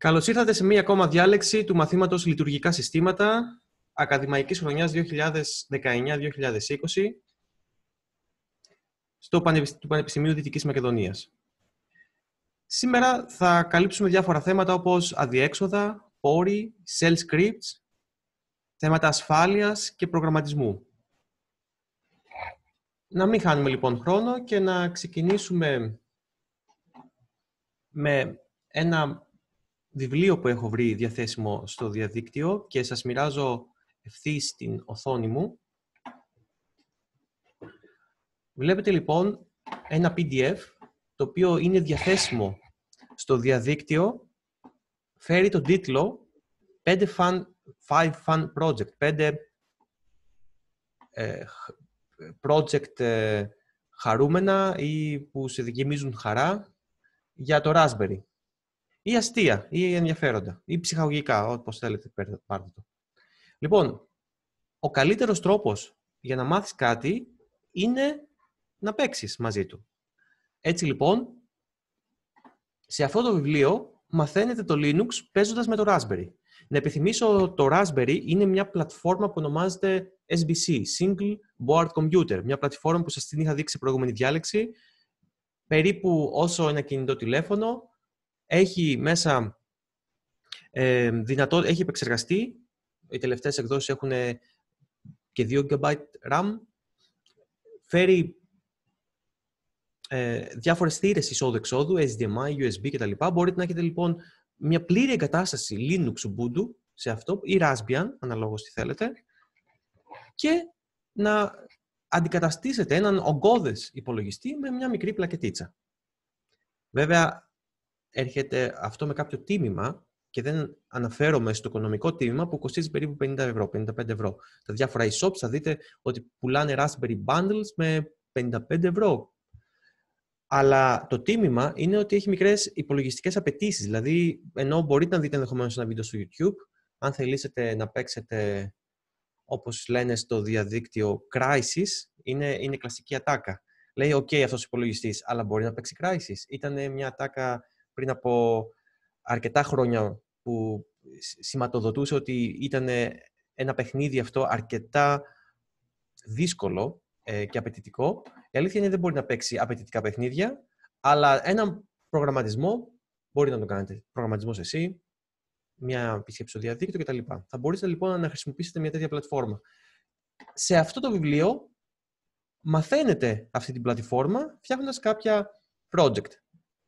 Καλώς ήρθατε σε μία ακόμα διάλεξη του μαθήματος Λειτουργικά Συστήματα Ακαδημαϊκής Χρονιάς 2019-2020 στο πανεπιστήμιο του Πανεπιστημίου Δυτικής Μακεδονίας. Σήμερα θα καλύψουμε διάφορα θέματα όπως αδιέξοδα, πόροι, cell scripts, θέματα ασφάλειας και προγραμματισμού. Να μην χάνουμε λοιπόν χρόνο και να ξεκινήσουμε με ένα βιβλίο που έχω βρει διαθέσιμο στο διαδίκτυο και σας μοιράζω ευθύς στην οθόνη μου. Βλέπετε λοιπόν ένα PDF το οποίο είναι διαθέσιμο στο διαδίκτυο. Φέρει τον τίτλο 5 Fun, Project, 5 ε, project ε, χαρούμενα ή που σε γεμίζουν χαρά για το Raspberry ή αστεία ή ενδιαφέροντα ή ψυχαγωγικά, όπως θέλετε πάρτε το. Λοιπόν, ο καλύτερος τρόπος για να μάθεις κάτι είναι να παίξεις μαζί του. Έτσι λοιπόν, σε αυτό το βιβλίο μαθαίνετε το Linux παίζοντας με το Raspberry. Να επιθυμίσω το Raspberry είναι μια πλατφόρμα που ονομάζεται SBC, Single Board Computer. Μια πλατφόρμα που σας την είχα δείξει προηγούμενη διάλεξη, περίπου όσο ένα κινητό τηλέφωνο, έχει μέσα ε, δυνατό, έχει επεξεργαστεί, οι τελευταίες εκδόσεις έχουν και 2 GB RAM, φέρει ε, διάφορες θύρες εισόδου-εξόδου, HDMI, USB κτλ. Μπορείτε να έχετε λοιπόν μια πλήρη εγκατάσταση Linux Ubuntu σε αυτό, ή Raspbian, αναλόγως τι θέλετε, και να αντικαταστήσετε έναν ογκώδες υπολογιστή με μια μικρή πλακετίτσα. Βέβαια, έρχεται αυτό με κάποιο τίμημα και δεν αναφέρομαι στο οικονομικό τίμημα που κοστίζει περίπου 50 ευρώ, 55 ευρώ. Τα διάφορα e-shops θα δείτε ότι πουλάνε Raspberry Bundles με 55 ευρώ. Αλλά το τίμημα είναι ότι έχει μικρές υπολογιστικές απαιτήσεις. Δηλαδή, ενώ μπορείτε να δείτε ενδεχομένως ένα βίντεο στο YouTube, αν θελήσετε να παίξετε όπως λένε στο διαδίκτυο crisis, είναι, είναι κλασική ατάκα. Λέει, οκ, okay, αυτός υπολογιστής, αλλά μπορεί να παίξει crisis. Ήταν μια ατάκα πριν από αρκετά χρόνια που σηματοδοτούσε ότι ήταν ε, ένα παιχνίδι αυτό αρκετά δύσκολο ε, και απαιτητικό. Η αλήθεια είναι δεν μπορεί να παίξει απαιτητικά παιχνίδια, αλλά έναν προγραμματισμό μπορεί να τον κάνετε. Προγραμματισμός εσύ, μια επισκέψη στο διαδίκτυο κτλ. Θα μπορείτε λοιπόν να χρησιμοποιήσετε μια τέτοια πλατφόρμα. Σε αυτό το βιβλίο μαθαίνετε αυτή την πλατφόρμα φτιάχνοντας κάποια project.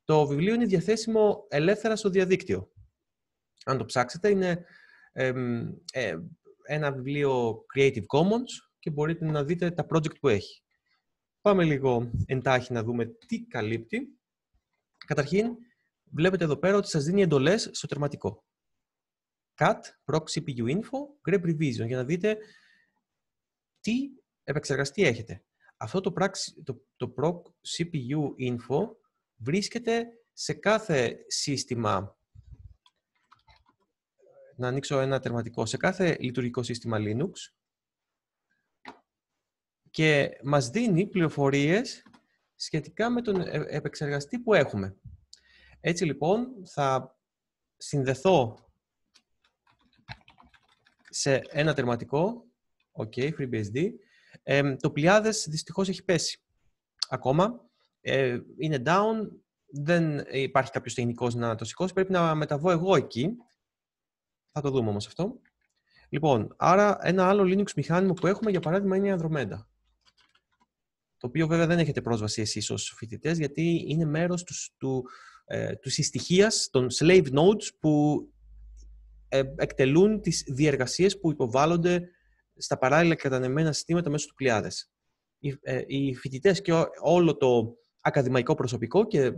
Το βιβλίο είναι διαθέσιμο ελεύθερα στο διαδίκτυο. Αν το ψάξετε, είναι ε, ένα βιβλίο Creative Commons και μπορείτε να δείτε τα project που έχει. Πάμε λίγο εντάχει να δούμε τι καλύπτει. Καταρχήν, βλέπετε εδώ πέρα ότι σας δίνει εντολές στο τερματικό. Cut, Proc, CPU Info, Grep Revision, για να δείτε τι επεξεργαστή έχετε. Αυτό το, το, το Proc CPU Info βρίσκεται σε κάθε σύστημα να ανοίξω ένα τερματικό σε κάθε λειτουργικό σύστημα Linux και μας δίνει πληροφορίες σχετικά με τον επεξεργαστή που έχουμε. Έτσι λοιπόν θα συνδεθώ σε ένα τερματικό, ok, FreeBSD. το πλιάδες δυστυχώς έχει πέσει ακόμα ε, είναι down, δεν υπάρχει κάποιος τεχνικός να το σηκώσει, πρέπει να μεταβώ εγώ εκεί. Θα το δούμε όμως. αυτό. Λοιπόν, άρα ένα άλλο Linux μηχάνημα που έχουμε, για παράδειγμα, είναι η Andromeda. Το οποίο βέβαια δεν έχετε πρόσβαση εσείς ως φοιτητές, γιατί είναι μέρος τους, του, ε, τους των slave nodes που ε, εκτελούν τις διεργασίες που υποβάλλονται στα παράλληλα κατανεμένα συστήματα μέσω του κλειάδε. Οι, ε, οι φοιτητές και ό, όλο το ακαδημαϊκό προσωπικό και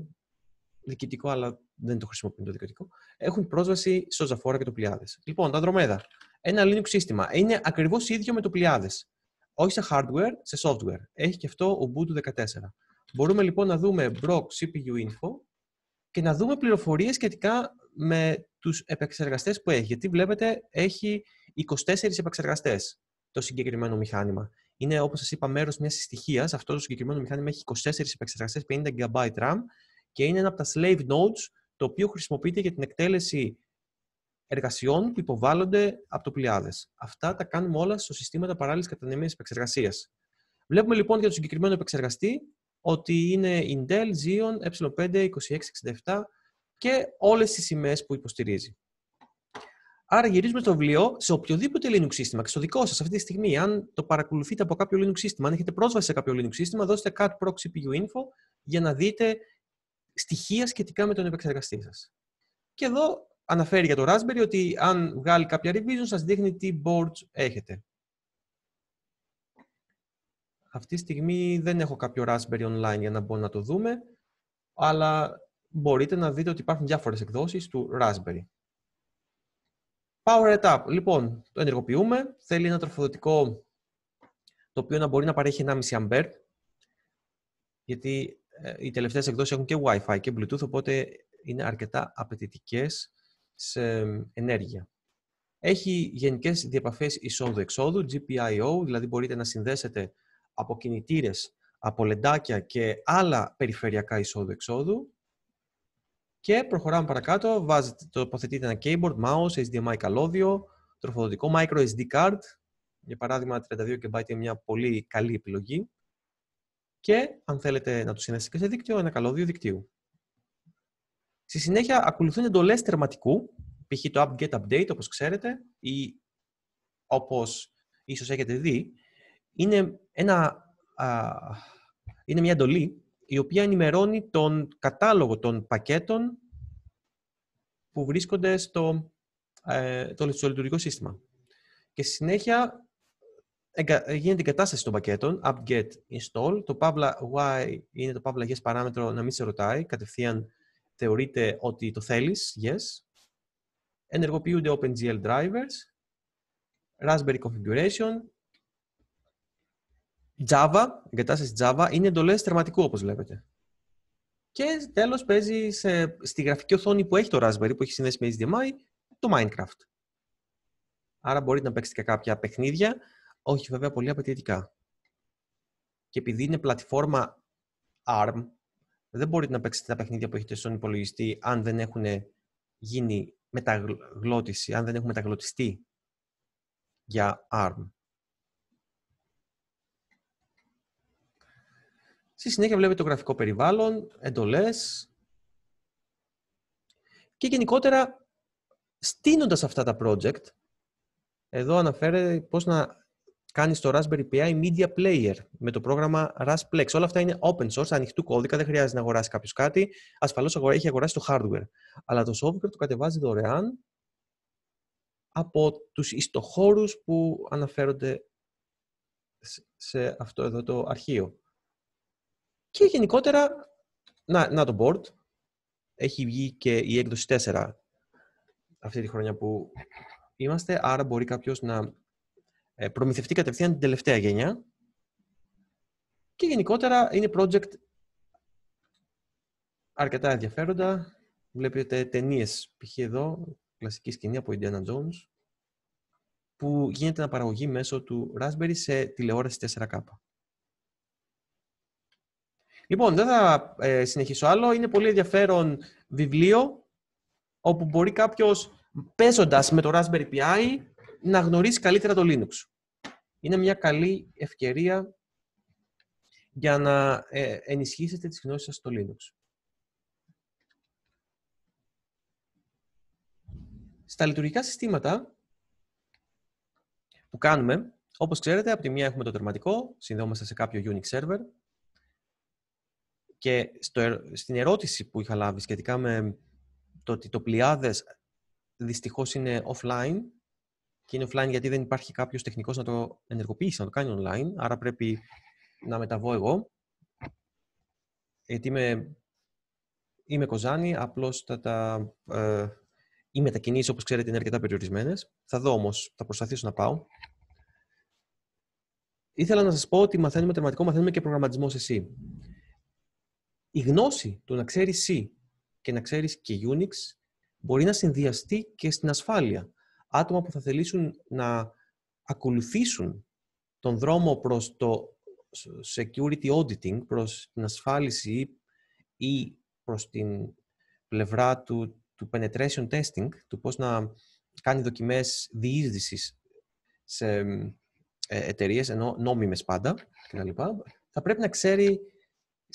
διοικητικό, αλλά δεν το χρησιμοποιούν το διοικητικό, έχουν πρόσβαση στο Ζαφόρα και το Πλιάδες. Λοιπόν, τα δρομέδα, Ένα Linux σύστημα. Είναι ακριβώς ίδιο με το Πλιάδες. Όχι σε hardware, σε software. Έχει και αυτό Ubuntu 14. Μπορούμε λοιπόν να δούμε Brock CPU Info και να δούμε πληροφορίες σχετικά με τους επεξεργαστές που έχει. Γιατί βλέπετε έχει 24 επεξεργαστές το συγκεκριμένο μηχάνημα είναι, όπως σας είπα, μέρος μιας συστοιχίας. Αυτό το συγκεκριμένο μηχάνημα έχει 24 επεξεργαστές, 50 GB RAM και είναι ένα από τα slave nodes το οποίο χρησιμοποιείται για την εκτέλεση εργασιών που υποβάλλονται από το πλοιάδε. Αυτά τα κάνουμε όλα στο συστήματα παράλληλης κατανεμίας επεξεργασίας. Βλέπουμε λοιπόν για το συγκεκριμένο επεξεργαστή ότι είναι Intel Xeon e 5 2667 και όλες τις σημαίες που υποστηρίζει. Άρα γυρίζουμε το βιβλίο σε οποιοδήποτε Linux σύστημα και στο δικό σας αυτή τη στιγμή. Αν το παρακολουθείτε από κάποιο Linux σύστημα, αν έχετε πρόσβαση σε κάποιο Linux σύστημα, δώστε cat proc CPU info για να δείτε στοιχεία σχετικά με τον επεξεργαστή σας. Και εδώ αναφέρει για το Raspberry ότι αν βγάλει κάποια revision, σας δείχνει τι boards έχετε. Αυτή τη στιγμή δεν έχω κάποιο Raspberry online για να μπορώ να το δούμε, αλλά μπορείτε να δείτε ότι υπάρχουν διάφορες εκδόσεις του Raspberry. Power it up. Λοιπόν, το ενεργοποιούμε. Θέλει ένα τροφοδοτικό το οποίο να μπορεί να παρέχει 1,5 αμπέρ. Γιατί ε, οι τελευταίες εκδόσεις έχουν και Wi-Fi και Bluetooth, οπότε είναι αρκετά απαιτητικές σε ενέργεια. Έχει γενικές διαπαφές εισόδου-εξόδου, GPIO, δηλαδή μπορείτε να συνδέσετε από κινητήρες, από λεντάκια και άλλα περιφερειακά εισόδου-εξόδου. Και προχωράμε παρακάτω, βάζετε, τοποθετείτε ένα keyboard, mouse, HDMI καλώδιο, τροφοδοτικό micro SD card, για παράδειγμα 32 GB είναι μια πολύ καλή επιλογή. Και αν θέλετε να το συνδέσετε και σε δίκτυο, ένα καλώδιο δικτύου. Στη συνέχεια ακολουθούν εντολές τερματικού, π.χ. το app get update, όπως ξέρετε, ή όπως ίσως έχετε δει, είναι, ένα, α, είναι μια εντολή η οποία ενημερώνει τον κατάλογο των πακέτων που βρίσκονται στο, ε, το, λειτουργικό σύστημα. Και στη συνέχεια γίνεται η κατάσταση των πακέτων, install. Το Pavla Y είναι το Pavla yes παράμετρο να μην σε ρωτάει. Κατευθείαν θεωρείται ότι το θέλεις, yes. Ενεργοποιούνται OpenGL drivers, Raspberry configuration Java, εγκατάστασης Java, είναι εντολές, θερματικού, όπως βλέπετε. Και τέλος παίζει σε, στη γραφική οθόνη που έχει το Raspberry, που έχει συνδέσει με HDMI, το Minecraft. Άρα μπορείτε να παίξετε και κάποια παιχνίδια, όχι βέβαια πολύ απαιτητικά. Και επειδή είναι πλατφόρμα ARM, δεν μπορείτε να παίξετε τα παιχνίδια που έχετε στον υπολογιστή αν δεν έχουν γίνει μεταγλώτηση, αν δεν έχουν μεταγλωτιστεί για ARM. Στη συνέχεια βλέπετε το γραφικό περιβάλλον, εντολές και γενικότερα στείνοντας αυτά τα project, εδώ αναφέρεται πώς να κάνεις το Raspberry Pi Media Player με το πρόγραμμα Rasplex. Όλα αυτά είναι open source, ανοιχτού κώδικα, δεν χρειάζεται να αγοράσει κάποιος κάτι. Ασφαλώς έχει αγοράσει το hardware. Αλλά το software το κατεβάζει δωρεάν από τους ιστοχώρους που αναφέρονται σε αυτό εδώ το αρχείο. Και γενικότερα, να, να το board. Έχει βγει και η έκδοση 4 αυτή τη χρονιά που είμαστε, άρα μπορεί κάποιος να ε, προμηθευτεί κατευθείαν την τελευταία γενιά και γενικότερα είναι project αρκετά ενδιαφέροντα. Βλέπετε ταινίες π.χ. εδώ, κλασική σκηνή από Indiana Jones, που γίνεται αναπαραγωγή μέσω του Raspberry σε τηλεόραση 4K. Λοιπόν, δεν θα ε, συνεχίσω άλλο. Είναι πολύ ενδιαφέρον βιβλίο όπου μπορεί κάποιος παίζοντας με το Raspberry Pi να γνωρίσει καλύτερα το Linux. Είναι μια καλή ευκαιρία για να ε, ενισχύσετε τις γνώσεις σας στο Linux. Στα λειτουργικά συστήματα που κάνουμε, όπως ξέρετε, από τη μία έχουμε το τερματικό, συνδεόμαστε σε κάποιο Unix server, και στο, στην ερώτηση που είχα λάβει σχετικά με το ότι το πλειάδες δυστυχώς είναι offline και είναι offline γιατί δεν υπάρχει κάποιος τεχνικός να το ενεργοποιήσει, να το κάνει online, άρα πρέπει να μεταβώ εγώ. Γιατί είμαι, είμαι κοζάνη, απλώς τα, τα, ε, οι μετακινήσει όπως ξέρετε, είναι αρκετά περιορισμένες. Θα δω όμως, θα προσπαθήσω να πάω. Ήθελα να σας πω ότι μαθαίνουμε τερματικό, μαθαίνουμε και προγραμματισμό εσύ. Η γνώση του να ξέρεις C και να ξέρεις και Unix μπορεί να συνδυαστεί και στην ασφάλεια. Άτομα που θα θελήσουν να ακολουθήσουν τον δρόμο προς το security auditing, προς την ασφάλιση ή προς την πλευρά του, του penetration testing, του πώς να κάνει δοκιμές διείσδυσης σε ε, εταιρείες, ενώ νόμιμες πάντα, κλπ. Θα πρέπει να ξέρει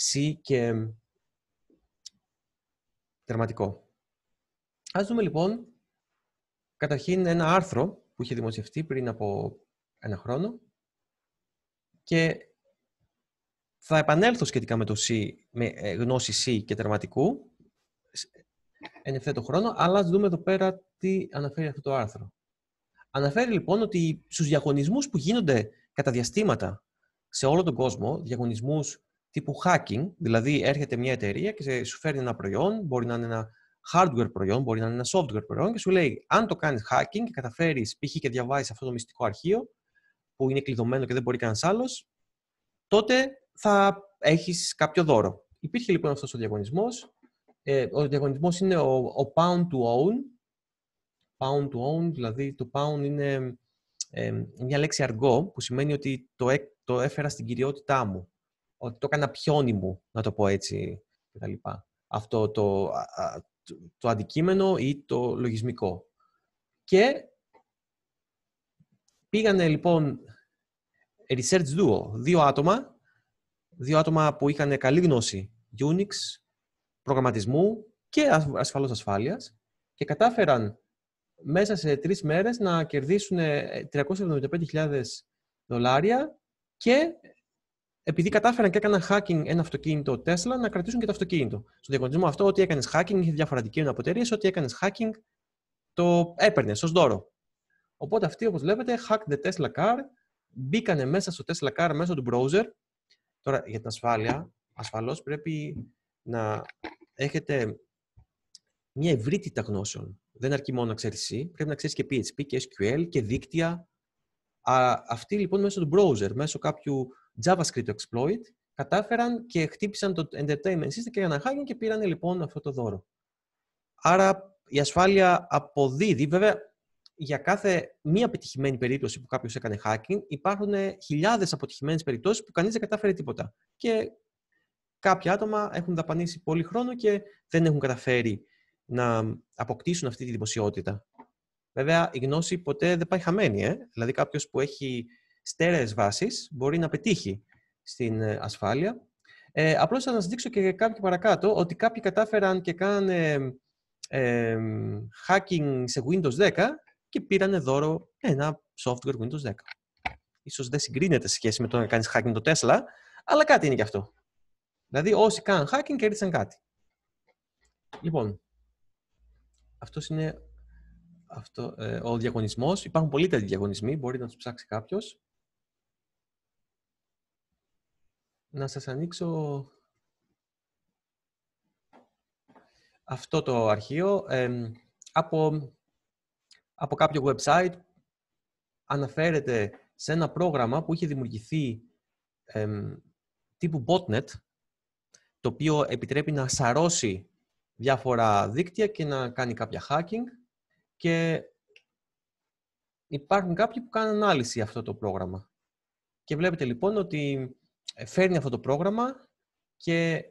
ΣΥ και τερματικό. Ας δούμε λοιπόν καταρχήν ένα άρθρο που είχε δημοσιευτεί πριν από ένα χρόνο και θα επανέλθω σχετικά με το C, με ε, γνώση C και τερματικού εν ευθέτω χρόνο, αλλά ας δούμε εδώ πέρα τι αναφέρει αυτό το άρθρο. Αναφέρει λοιπόν ότι στους διαγωνισμούς που γίνονται κατά διαστήματα σε όλο τον κόσμο, διαγωνισμούς τύπου hacking, δηλαδή έρχεται μια εταιρεία και σου φέρνει ένα προϊόν, μπορεί να είναι ένα hardware προϊόν, μπορεί να είναι ένα software προϊόν και σου λέει αν το κάνεις hacking και καταφέρεις π.χ. και διαβάζεις αυτό το μυστικό αρχείο που είναι κλειδωμένο και δεν μπορεί κανένας άλλος, τότε θα έχεις κάποιο δώρο. Υπήρχε λοιπόν αυτός ο διαγωνισμός. Ε, ο διαγωνισμός είναι ο, pound to own. Pound to own, δηλαδή το pound είναι ε, μια λέξη αργό που σημαίνει ότι το έφερα στην κυριότητά μου ότι το έκανα πιόνι μου, να το πω έτσι, κτλ. Αυτό το, το, αντικείμενο ή το λογισμικό. Και πήγανε λοιπόν research duo, δύο άτομα, δύο άτομα που είχαν καλή γνώση Unix, προγραμματισμού και ασφαλώς ασφάλειας και κατάφεραν μέσα σε τρεις μέρες να κερδίσουν 375.000 ε, δολάρια και επειδή κατάφεραν και έκαναν hacking ένα αυτοκίνητο Tesla, να κρατήσουν και το αυτοκίνητο. Στον διαγωνισμό αυτό, ό,τι έκανες hacking, είχε διάφορα αντικείμενα από ό,τι έκανες hacking, το έπαιρνες ως δώρο. Οπότε αυτοί, όπως βλέπετε, hacked the Tesla car, μπήκανε μέσα στο Tesla car μέσω του browser. Τώρα για την ασφάλεια, ασφαλώς πρέπει να έχετε μια ευρύτητα γνώσεων. Δεν αρκεί μόνο να ξέρεις C, πρέπει να ξέρεις και PHP και SQL και δίκτυα. Α, αυτοί λοιπόν μέσω του browser, μέσω κάποιου JavaScript exploit, κατάφεραν και χτύπησαν το entertainment system και ένα hacking και πήραν λοιπόν αυτό το δώρο. Άρα η ασφάλεια αποδίδει, βέβαια για κάθε μία επιτυχημένη περίπτωση που κάποιος έκανε hacking, υπάρχουν χιλιάδες αποτυχημένες περιπτώσεις που κανείς δεν κατάφερε τίποτα. Και κάποια άτομα έχουν δαπανίσει πολύ χρόνο και δεν έχουν καταφέρει να αποκτήσουν αυτή τη δημοσιότητα. Βέβαια, η γνώση ποτέ δεν πάει χαμένη. Ε? Δηλαδή, κάποιος που έχει στέρεες βάσεις μπορεί να πετύχει στην ε, ασφάλεια. Ε, απλώς θα σας δείξω και κάποιοι παρακάτω ότι κάποιοι κατάφεραν και κάνανε hacking σε Windows 10 και πήραν δώρο ένα software Windows 10. Ίσως δεν συγκρίνεται σε σχέση με το να κάνεις hacking το Tesla, αλλά κάτι είναι και αυτό. Δηλαδή όσοι κάνουν hacking κέρδισαν κάτι. Λοιπόν, αυτός είναι αυτό, ε, ο διαγωνισμός. Υπάρχουν πολλοί τέτοιοι διαγωνισμοί, μπορεί να τους ψάξει κάποιος. να σας ανοίξω αυτό το αρχείο από, από κάποιο website αναφέρεται σε ένα πρόγραμμα που είχε δημιουργηθεί τύπου botnet το οποίο επιτρέπει να σαρώσει διάφορα δίκτυα και να κάνει κάποια hacking και υπάρχουν κάποιοι που κάνουν ανάλυση αυτό το πρόγραμμα. Και βλέπετε λοιπόν ότι ε, φέρνει αυτό το πρόγραμμα και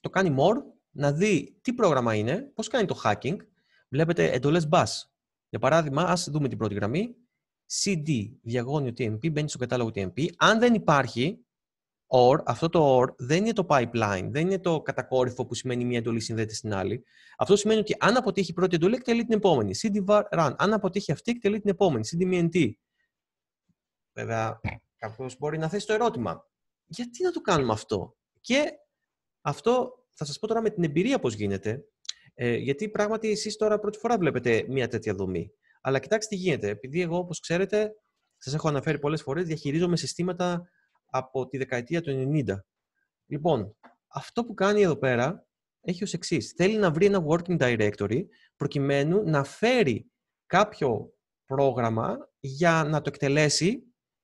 το κάνει more, να δει τι πρόγραμμα είναι, πώς κάνει το hacking. Βλέπετε εντολές bus. Για παράδειγμα, ας δούμε την πρώτη γραμμή. CD, διαγώνιο TMP, μπαίνει στο κατάλογο TMP. Αν δεν υπάρχει or, αυτό το or δεν είναι το pipeline, δεν είναι το κατακόρυφο που σημαίνει μία εντολή συνδέεται στην άλλη. Αυτό σημαίνει ότι αν αποτύχει η πρώτη εντολή, εκτελεί την επόμενη. CD run. Αν αποτύχει αυτή, εκτελεί την επόμενη. CD Βέβαια, κάποιος μπορεί να θέσει το ερώτημα γιατί να το κάνουμε αυτό. Και αυτό θα σας πω τώρα με την εμπειρία πώς γίνεται, ε, γιατί πράγματι εσείς τώρα πρώτη φορά βλέπετε μια τέτοια δομή. Αλλά κοιτάξτε τι γίνεται. Επειδή εγώ, όπως ξέρετε, σας έχω αναφέρει πολλές φορές, διαχειρίζομαι συστήματα από τη δεκαετία του 90. Λοιπόν, αυτό που κάνει εδώ πέρα έχει ως εξής. Θέλει να βρει ένα working directory προκειμένου να φέρει κάποιο πρόγραμμα για να το εκτελέσει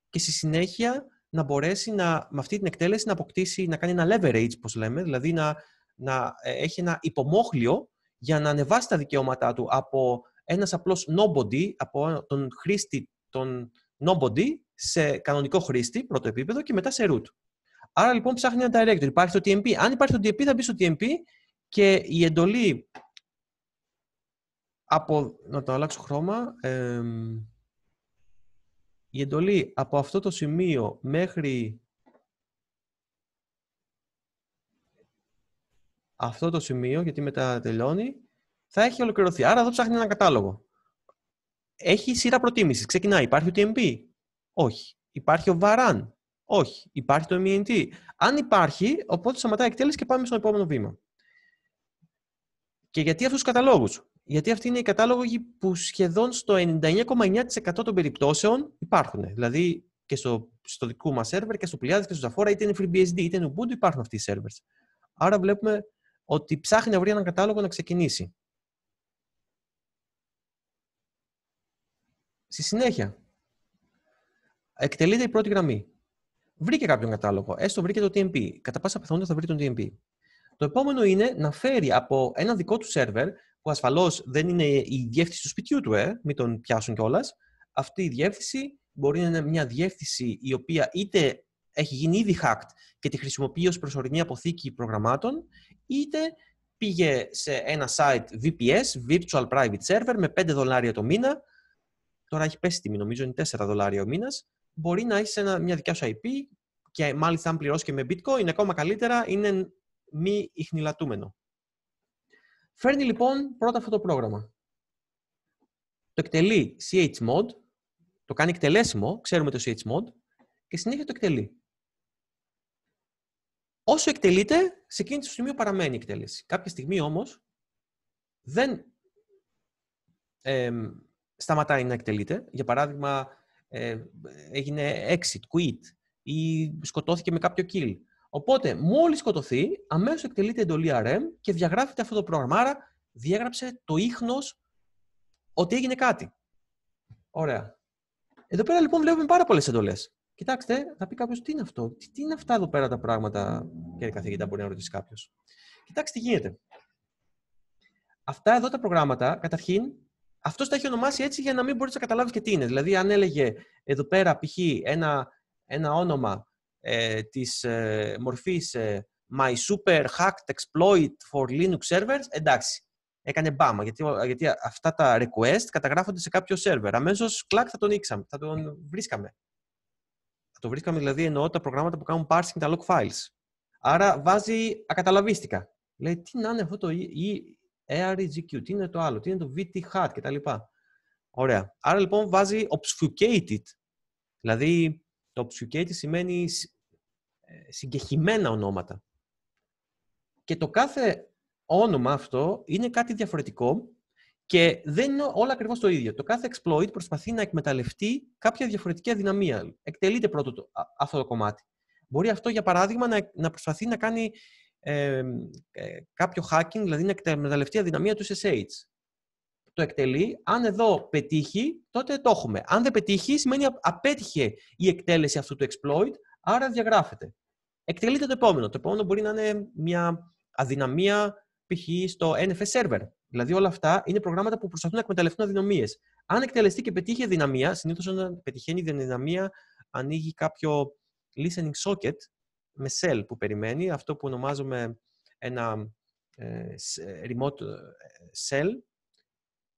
και στη συνέχεια να μπορέσει να, με αυτή την εκτέλεση να αποκτήσει, να κάνει ένα leverage, όπως λέμε, δηλαδή να, να ε, έχει ένα υπομόχλιο για να ανεβάσει τα δικαιώματά του από ένας απλός nobody, από τον χρήστη, τον nobody, σε κανονικό χρήστη, πρώτο επίπεδο, και μετά σε root. Άρα λοιπόν ψάχνει ένα director. Υπάρχει το TMP. Αν υπάρχει το TMP, θα μπει στο TMP και η εντολή από... Να το αλλάξω χρώμα η εντολή από αυτό το σημείο μέχρι αυτό το σημείο, γιατί μετά τελειώνει, θα έχει ολοκληρωθεί. Άρα εδώ ψάχνει έναν κατάλογο. Έχει σειρά προτίμησης. Ξεκινάει. Υπάρχει ο TMP. Όχι. Υπάρχει ο VARAN. Όχι. Υπάρχει το MNT. E Αν υπάρχει, οπότε σταματάει εκτέλεση και πάμε στο επόμενο βήμα. Και γιατί αυτούς τους καταλόγους. Γιατί αυτοί είναι οι κατάλογοι που σχεδόν στο 99,9% των περιπτώσεων υπάρχουν. Δηλαδή και στο, στο δικό μας σερβερ και στο Πλιάδε και στο Zafora, είτε είναι FreeBSD είτε είναι Ubuntu, υπάρχουν αυτοί οι servers. Άρα βλέπουμε ότι ψάχνει να βρει έναν κατάλογο να ξεκινήσει. Στη συνέχεια, εκτελείται η πρώτη γραμμή. Βρήκε κάποιον κατάλογο, έστω βρήκε το TMP. Κατά πάσα πιθανότητα θα βρει τον TMP. Το επόμενο είναι να φέρει από ένα δικό του σερβερ που ασφαλώς δεν είναι η διεύθυνση του σπιτιού του, ε, μην τον πιάσουν κιόλας. Αυτή η διεύθυνση μπορεί να είναι μια διεύθυνση η οποία είτε έχει γίνει ήδη hacked και τη χρησιμοποιεί ως προσωρινή αποθήκη προγραμμάτων, είτε πήγε σε ένα site VPS, Virtual Private Server, με 5 δολάρια το μήνα. Τώρα έχει πέσει τιμή, νομίζω είναι 4 δολάρια ο μήνας. Μπορεί να έχει μια δικιά σου IP και μάλιστα αν πληρώσει και με Bitcoin, ακόμα καλύτερα είναι μη ιχνηλατούμενο. Φέρνει λοιπόν πρώτα αυτό το πρόγραμμα. Το εκτελεί chmod, το κάνει εκτελέσιμο, ξέρουμε το chmod, και συνέχεια το εκτελεί. Όσο εκτελείται, σε εκείνη το σημείο παραμένει η εκτέλεση. Κάποια στιγμή όμως δεν σταματάει να εκτελείται. Για παράδειγμα, ε, έγινε exit, quit ή σκοτώθηκε με κάποιο kill Οπότε, μόλις σκοτωθεί, αμέσως εκτελείται εντολή RM και διαγράφεται αυτό το πρόγραμμα. Άρα, διέγραψε το ίχνος ότι έγινε κάτι. Ωραία. Εδώ πέρα λοιπόν βλέπουμε πάρα πολλές εντολές. Κοιτάξτε, θα πει κάποιος τι είναι αυτό, τι, είναι αυτά εδώ πέρα τα πράγματα, κύριε καθηγητά, μπορεί να ρωτήσει κάποιος. Κοιτάξτε τι γίνεται. Αυτά εδώ τα προγράμματα, καταρχήν, αυτός τα έχει ονομάσει έτσι για να μην μπορείς να καταλάβεις και τι είναι. Δηλαδή, αν έλεγε εδώ πέρα π.χ. ένα, ένα όνομα ε, της ε, μορφής ε, My Super Hacked Exploit for Linux Servers, εντάξει, έκανε μπάμα, γιατί, γιατί αυτά τα request καταγράφονται σε κάποιο server. Αμέσως, κλακ, θα τον ήξαμε, θα τον βρίσκαμε. Θα τον βρίσκαμε, δηλαδή, εννοώ τα προγράμματα που κάνουν parsing τα log files. Άρα, βάζει ακαταλαβίστικα. Λέει, τι να είναι αυτό το e, e, ARGQ, τι είναι το άλλο, τι είναι το VT-HAT κτλ. Ωραία. Άρα, λοιπόν, βάζει obfuscated, δηλαδή το obfuscate σημαίνει ε, συγκεχημένα ονόματα. Και το κάθε όνομα αυτό είναι κάτι διαφορετικό και δεν είναι όλα ακριβώς το ίδιο. Το κάθε exploit προσπαθεί να εκμεταλλευτεί κάποια διαφορετική αδυναμία. Εκτελείται πρώτο το, αυτό το κομμάτι. Μπορεί αυτό, για παράδειγμα, να, να προσπαθεί να κάνει ε, ε, κάποιο hacking, δηλαδή να εκμεταλλευτεί αδυναμία του SSH το εκτελεί. Αν εδώ πετύχει, τότε το έχουμε. Αν δεν πετύχει, σημαίνει απέτυχε η εκτέλεση αυτού του exploit, άρα διαγράφεται. Εκτελείται το επόμενο. Το επόμενο μπορεί να είναι μια αδυναμία π.χ. στο NFS server. Δηλαδή όλα αυτά είναι προγράμματα που προσπαθούν να εκμεταλλευτούν αδυναμίες. Αν εκτελεστεί και πετύχει αδυναμία, συνήθως όταν πετυχαίνει η αδυναμία, ανοίγει κάποιο listening socket με cell που περιμένει, αυτό που ονομάζουμε ένα ε, ε, remote ε, cell,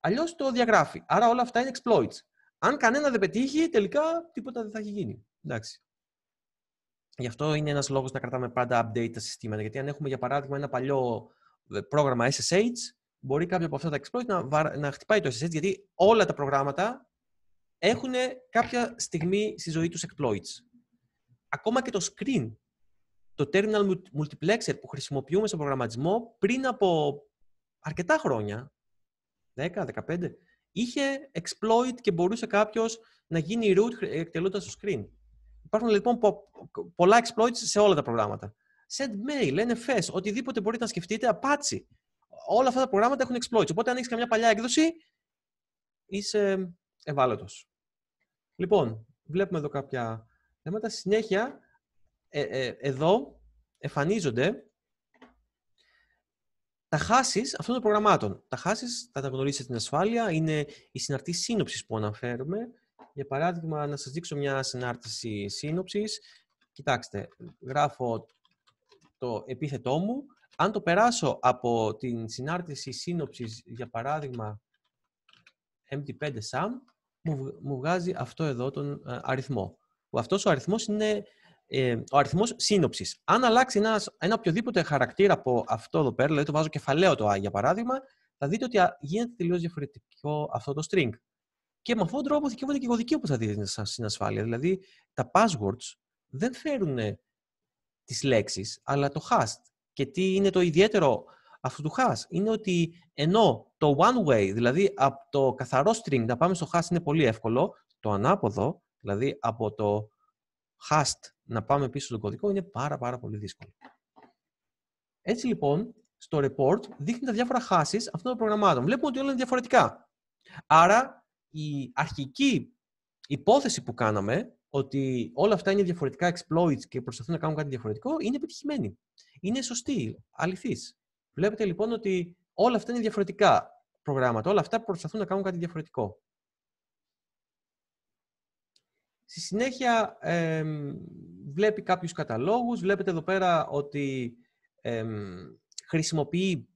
Αλλιώς το διαγράφει. Άρα όλα αυτά είναι exploits. Αν κανένα δεν πετύχει, τελικά τίποτα δεν θα έχει γίνει. Εντάξει. Γι' αυτό είναι ένας λόγος να κρατάμε πάντα update τα συστήματα. Γιατί αν έχουμε, για παράδειγμα, ένα παλιό ε, πρόγραμμα SSH, μπορεί κάποιο από αυτά τα exploits να, να χτυπάει το SSH, γιατί όλα τα προγράμματα έχουν κάποια στιγμή στη ζωή τους exploits. Ακόμα και το screen, το terminal multiplexer που χρησιμοποιούμε στον προγραμματισμό πριν από αρκετά χρόνια, 10, 15, είχε exploit και μπορούσε κάποιος να γίνει root εκτελώντα το screen. Υπάρχουν λοιπόν πολλά exploits σε όλα τα προγράμματα. Send mail, NFS, οτιδήποτε μπορείτε να σκεφτείτε, απάτσι. Όλα αυτά τα προγράμματα έχουν exploits. Οπότε αν έχεις καμιά παλιά έκδοση, είσαι ευάλωτος. Λοιπόν, βλέπουμε εδώ κάποια θέματα. Συνέχεια, ε, ε εδώ εμφανίζονται τα χάσεις αυτών των προγραμμάτων. Τα χάσεις, θα τα γνωρίσετε την ασφάλεια, είναι η συναρτή σύνοψης που αναφέρουμε. Για παράδειγμα, να σας δείξω μια συνάρτηση σύνοψης. Κοιτάξτε, γράφω το επίθετό μου. Αν το περάσω από την συνάρτηση σύνοψης, για παραδειγμα mt MD5 SAM, μου, βγάζει αυτό εδώ τον ε, αριθμό. Αυτός ο αριθμός είναι ε, ο αριθμός σύνοψης. Αν αλλάξει ένας, ένα οποιοδήποτε χαρακτήρα από αυτό εδώ πέρα, δηλαδή το βάζω κεφαλαίο το Α για παράδειγμα, θα δείτε ότι γίνεται τελείως διαφορετικό αυτό το string. Και με αυτόν τον τρόπο θυκεύονται και κωδικοί που θα δείτε στην ασφάλεια. Δηλαδή τα passwords δεν φέρουν ε, τις λέξεις, αλλά το hash. Και τι είναι το ιδιαίτερο αυτού του hash. Είναι ότι ενώ το one way, δηλαδή από το καθαρό string να πάμε στο hash είναι πολύ εύκολο, το ανάποδο, δηλαδή από το hast να πάμε πίσω στον κωδικό είναι πάρα πάρα πολύ δύσκολο. Έτσι λοιπόν, στο report δείχνει τα διάφορα χάσεις αυτών των προγραμμάτων. Βλέπουμε ότι όλα είναι διαφορετικά. Άρα, η αρχική υπόθεση που κάναμε, ότι όλα αυτά είναι διαφορετικά exploits και προσπαθούν να κάνουν κάτι διαφορετικό, είναι επιτυχημένη. Είναι σωστή, αληθής. Βλέπετε λοιπόν ότι όλα αυτά είναι διαφορετικά προγράμματα. Όλα αυτά προσπαθούν να κάνουν κάτι διαφορετικό. Στη συνέχεια βλέπει κάποιους καταλόγους. Βλέπετε εδώ πέρα ότι χρησιμοποιεί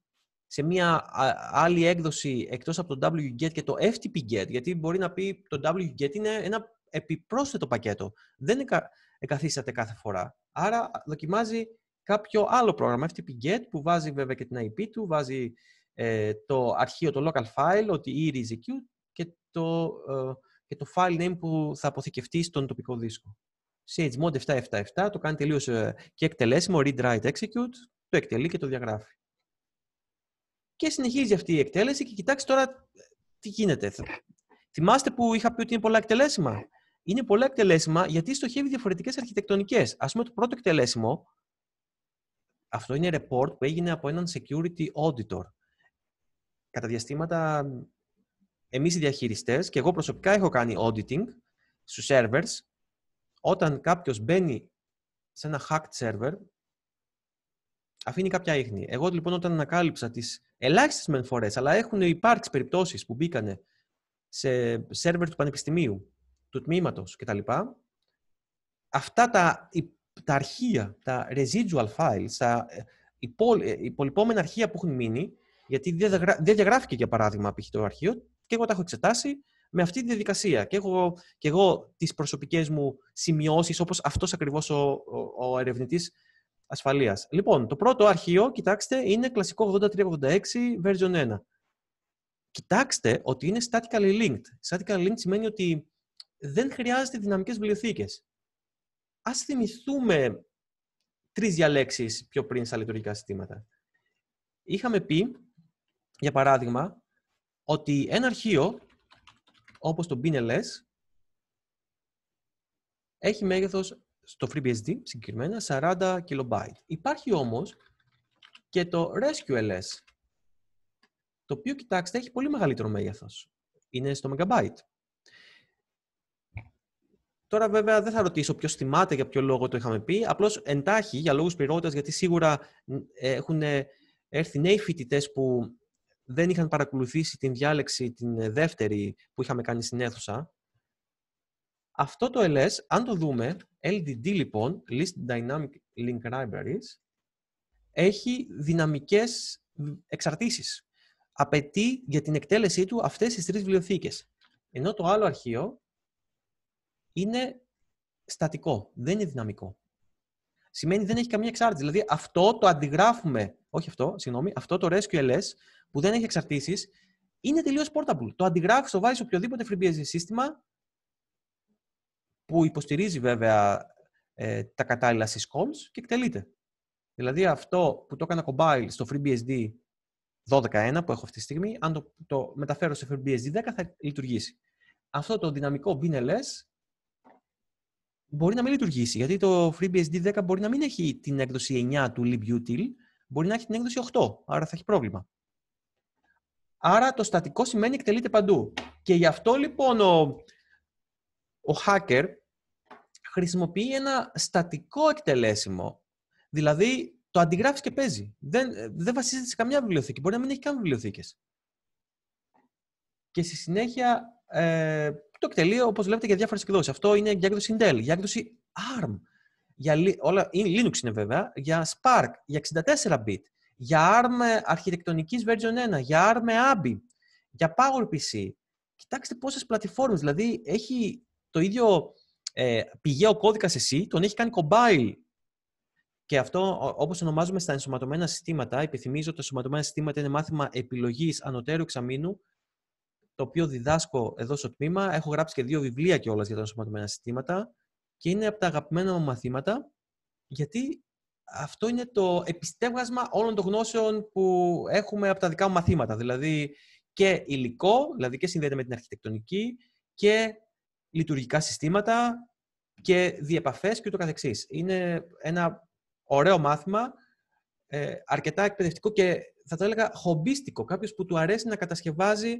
σε μια άλλη έκδοση εκτός από το wget και το ftpget, γιατί μπορεί να πει το wget είναι ένα επιπρόσθετο πακέτο. Δεν εκα, εκαθίσταται κάθε φορά. Άρα δοκιμάζει κάποιο άλλο πρόγραμμα, ftpget, που βάζει βέβαια και την IP του, βάζει ε, το αρχείο, το local file, ότι e execute και το... Ε, και το file name που θα αποθηκευτεί στον τοπικό δίσκο. SageMod 777 το κάνει τελείως ε, και εκτελέσιμο, read, write, execute, το εκτελεί και το διαγράφει. Και συνεχίζει αυτή η εκτέλεση και κοιτάξτε τώρα ε, τι γίνεται. Θυμάστε που είχα πει ότι είναι πολλά εκτελέσιμα. Είναι πολλά εκτελέσιμα γιατί στοχεύει διαφορετικές αρχιτεκτονικές. Ας πούμε, το πρώτο εκτελέσιμο, αυτό είναι report που έγινε από έναν security auditor. Κατά διαστήματα εμείς οι διαχειριστές και εγώ προσωπικά έχω κάνει auditing στους servers όταν κάποιος μπαίνει σε ένα hacked server αφήνει κάποια ίχνη. Εγώ λοιπόν όταν ανακάλυψα τις ελάχιστες μεν φορές αλλά έχουν υπάρξει περιπτώσεις που μπήκανε σε σερβερ του πανεπιστημίου, του τμήματος κτλ. Αυτά τα, τα αρχεία, τα residual files, τα ε, ε, υπολοιπόμενα αρχεία που έχουν μείνει γιατί δεν διαγράφηκε για παράδειγμα το αρχείο, και εγώ τα έχω εξετάσει με αυτή τη διαδικασία. Και έχω και εγώ τις προσωπικές μου σημειώσεις, όπως αυτός ακριβώς ο, ο, ο ερευνητής ασφαλείας. Λοιπόν, το πρώτο αρχείο, κοιτάξτε, είναι κλασικό 8386 version 1. Κοιτάξτε ότι είναι statically linked. Statically linked σημαίνει ότι δεν χρειάζεται δυναμικές βιβλιοθήκες. Ας θυμηθούμε τρεις διαλέξεις πιο πριν στα λειτουργικά συστήματα. Είχαμε πει, για παράδειγμα, ότι ένα αρχείο, όπως το BNLS, έχει μέγεθος στο FreeBSD συγκεκριμένα 40 KB. Υπάρχει όμως και το RescueLS, το οποίο, κοιτάξτε, έχει πολύ μεγαλύτερο μέγεθος. Είναι στο MB. Τώρα, βέβαια, δεν θα ρωτήσω ποιος θυμάται για ποιο λόγο το είχαμε πει. Απλώς εντάχει για λόγους πληρότητας, γιατί σίγουρα ε, έχουν έρθει νέοι φοιτητές που δεν είχαν παρακολουθήσει την διάλεξη την ε, δεύτερη που είχαμε κάνει στην αίθουσα. Αυτό το LS, αν το δούμε, LDD λοιπόν, List Dynamic Link Libraries, έχει δυναμικές εξαρτήσεις. Απαιτεί για την εκτέλεσή του αυτές τις τρεις βιβλιοθήκες. Ενώ το άλλο αρχείο είναι στατικό, δεν είναι δυναμικό. Σημαίνει δεν έχει καμία εξάρτηση. Δηλαδή αυτό το αντιγράφουμε, όχι αυτό, συγγνώμη, αυτό το resqls, που δεν έχει εξαρτήσεις, είναι τελείως portable. Το αντιγράφεις, το βάζεις σε οποιοδήποτε FreeBSD σύστημα που υποστηρίζει βέβαια ε, τα κατάλληλα syscoms και εκτελείται. Δηλαδή αυτό που το έκανα compile στο FreeBSD 12.1 που έχω αυτή τη στιγμή, αν το, το μεταφέρω σε FreeBSD 10 θα λειτουργήσει. Αυτό το δυναμικό BNLS μπορεί να μην λειτουργήσει, γιατί το FreeBSD 10 μπορεί να μην έχει την έκδοση 9 του libutil, μπορεί να έχει την έκδοση 8, άρα θα έχει πρόβλημα. Άρα το στατικό σημαίνει εκτελείται παντού. Και γι' αυτό λοιπόν ο, ο hacker χρησιμοποιεί ένα στατικό εκτελέσιμο. Δηλαδή το αντιγράφεις και παίζει. Δεν, δεν βασίζεται σε καμιά βιβλιοθήκη. Μπορεί να μην έχει καν βιβλιοθήκες. Και στη συνέχεια ε, το εκτελεί, όπως βλέπετε, για διάφορες εκδόσεις. Αυτό είναι για έκδοση Intel, για έκδοση ARM. Για, όλα, Linux είναι βέβαια, για Spark, για 64 bit για ARM αρχιτεκτονικής version 1, για ARM ABI, για PowerPC. Κοιτάξτε πόσες πλατφόρμες, δηλαδή έχει το ίδιο ε, πηγαίο κώδικα σε τον έχει κάνει compile. Και αυτό, όπως ονομάζουμε στα ενσωματωμένα συστήματα, επιθυμίζω ότι τα ενσωματωμένα συστήματα είναι μάθημα επιλογής ανωτέρου εξαμήνου, το οποίο διδάσκω εδώ στο τμήμα. Έχω γράψει και δύο βιβλία και όλα για τα ενσωματωμένα συστήματα και είναι από τα αγαπημένα μου μαθήματα, γιατί αυτό είναι το επιστέγασμα όλων των γνώσεων που έχουμε από τα δικά μου μαθήματα. Δηλαδή και υλικό, δηλαδή και συνδέεται με την αρχιτεκτονική και λειτουργικά συστήματα και διεπαφές και ούτω καθεξής. Είναι ένα ωραίο μάθημα, ε, αρκετά εκπαιδευτικό και θα το έλεγα χομπίστικο. Κάποιος που του αρέσει να κατασκευάζει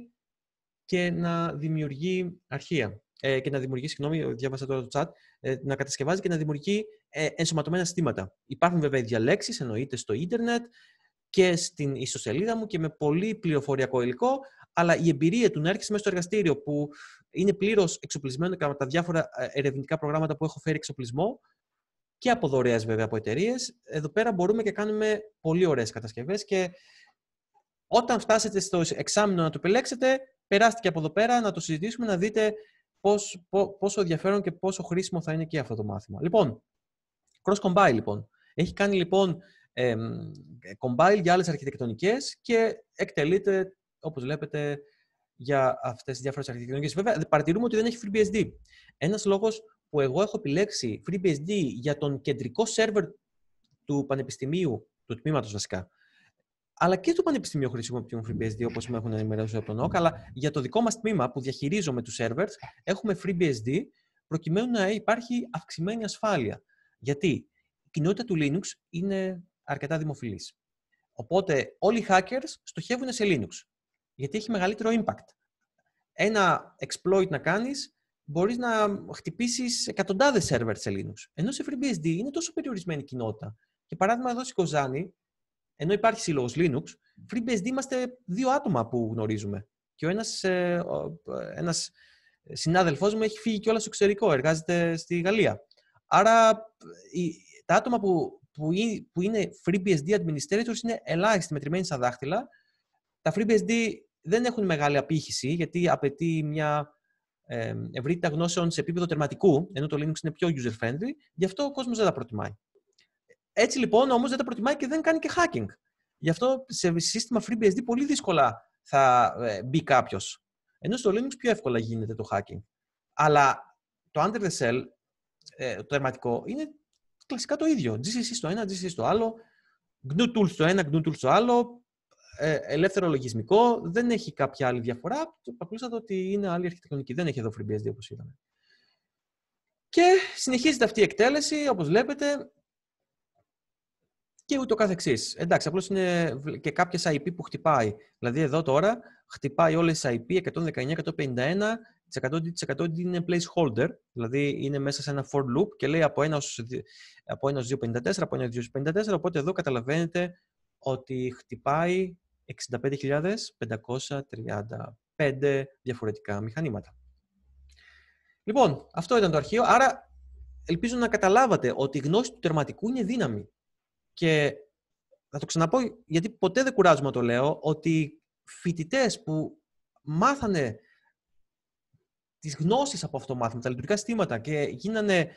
και να δημιουργεί αρχεία ε, και να δημιουργεί, συγγνώμη, διάβασα τώρα το chat, ε, να κατασκευάζει και να δημιουργεί ε, ενσωματωμένα συστήματα. Υπάρχουν βέβαια οι διαλέξεις, εννοείται στο ίντερνετ και στην ιστοσελίδα μου και με πολύ πληροφοριακό υλικό, αλλά η εμπειρία του να έρχεσαι μέσα στο εργαστήριο που είναι πλήρως εξοπλισμένο με τα διάφορα ε, ερευνητικά προγράμματα που έχω φέρει εξοπλισμό και από δωρεές βέβαια από εταιρείες. Εδώ πέρα μπορούμε και κάνουμε πολύ ωραίες κατασκευές και όταν φτάσετε στο εξάμεινο να το επιλέξετε, περάστε και από εδώ πέρα να το συζητήσουμε, να δείτε πόσο ενδιαφέρον και πόσο χρήσιμο θα είναι και αυτό το μάθημα. Λοιπόν, cross compile. λοιπόν. Έχει κάνει λοιπόν ε, για άλλες αρχιτεκτονικές και εκτελείται, όπως βλέπετε, για αυτές τις διάφορες αρχιτεκτονικές. Βέβαια, παρατηρούμε ότι δεν έχει FreeBSD. Ένας λόγος που εγώ έχω επιλέξει FreeBSD για τον κεντρικό σερβερ του Πανεπιστημίου, του τμήματος βασικά, αλλά και στο Πανεπιστήμιο χρησιμοποιούν FreeBSD όπως με έχουν ενημερώσει από τον ΟΚ. Αλλά για το δικό μας τμήμα που διαχειρίζομαι τους servers, έχουμε FreeBSD προκειμένου να υπάρχει αυξημένη ασφάλεια. Γιατί η κοινότητα του Linux είναι αρκετά δημοφιλής. Οπότε όλοι οι hackers στοχεύουν σε Linux. Γιατί έχει μεγαλύτερο impact. Ένα exploit να κάνεις μπορείς να χτυπήσεις εκατοντάδες servers σε Linux. Ενώ σε FreeBSD είναι τόσο περιορισμένη κοινότητα. Και παράδειγμα, εδώ στην Κοζάνη, ενώ υπάρχει σύλλογος Linux, FreeBSD είμαστε δύο άτομα που γνωρίζουμε. Και ο ένας ένας ε, ε, συνάδελφός μου έχει φύγει κιόλας στο εξωτερικό, εργάζεται στη Γαλλία. Άρα τα άτομα που, που, ε, που είναι FreeBSD administrators είναι ελάχιστη μετρημένοι στα δάχτυλα. Τα FreeBSD δεν έχουν μεγάλη απήχηση γιατί απαιτεί μια ευρύτητα γνώσεων σε επίπεδο τερματικού, ενώ το Linux είναι πιο user-friendly, γι' αυτό ο κόσμος δεν τα προτιμάει. Έτσι λοιπόν όμως δεν τα προτιμάει και δεν κάνει και hacking. Γι' αυτό σε σύστημα FreeBSD πολύ δύσκολα θα ε, μπει κάποιος. Ενώ στο Linux πιο εύκολα γίνεται το hacking. Αλλά το under the cell, ε, το τερματικό, είναι κλασικά το ίδιο. GCC στο ένα, GCC στο άλλο, GNU Tools στο ένα, GNU Tools στο άλλο, ε, ελεύθερο λογισμικό, δεν έχει κάποια άλλη διαφορά. Ακούσατε ότι είναι άλλη αρχιτεκτονική, δεν έχει εδώ FreeBSD όπως είδαμε. Και συνεχίζεται αυτή η εκτέλεση, όπως βλέπετε, και ούτω καθεξής. Εντάξει, απλώς είναι και κάποιες IP που χτυπάει. Δηλαδή εδώ τώρα χτυπάει όλες τις IP 119, 151, 100% είναι placeholder, δηλαδή είναι μέσα σε ένα for loop και λέει από 1 από 2.54, από 1 2.54, οπότε εδώ καταλαβαίνετε ότι χτυπάει 65.535 διαφορετικά μηχανήματα. Λοιπόν, αυτό ήταν το αρχείο, άρα ελπίζω να καταλάβατε ότι η γνώση του τερματικού είναι δύναμη. Και θα το ξαναπώ, γιατί ποτέ δεν κουράζομαι το λέω, ότι φοιτητές που μάθανε τις γνώσεις από αυτό το μάθημα, τα λειτουργικά συστήματα και γίνανε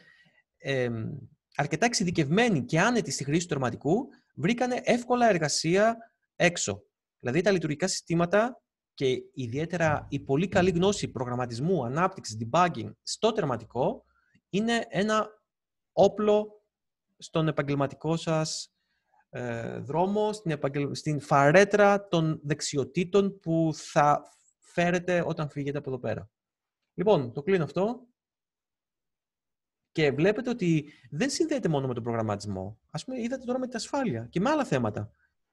αρκετά εξειδικευμένοι και άνετοι στη χρήση του τερματικού, βρήκανε εύκολα εργασία έξω. Δηλαδή τα λειτουργικά συστήματα και ιδιαίτερα η πολύ καλή γνώση προγραμματισμού, ανάπτυξης, debugging στο τερματικό είναι ένα όπλο στον επαγγελματικό σας ε, δρόμο, στην, φαρέτρα των δεξιοτήτων που θα φέρετε όταν φύγετε από εδώ πέρα. Λοιπόν, το κλείνω αυτό. Και βλέπετε ότι δεν συνδέεται μόνο με τον προγραμματισμό. Ας πούμε, είδατε τώρα με την ασφάλεια και με άλλα θέματα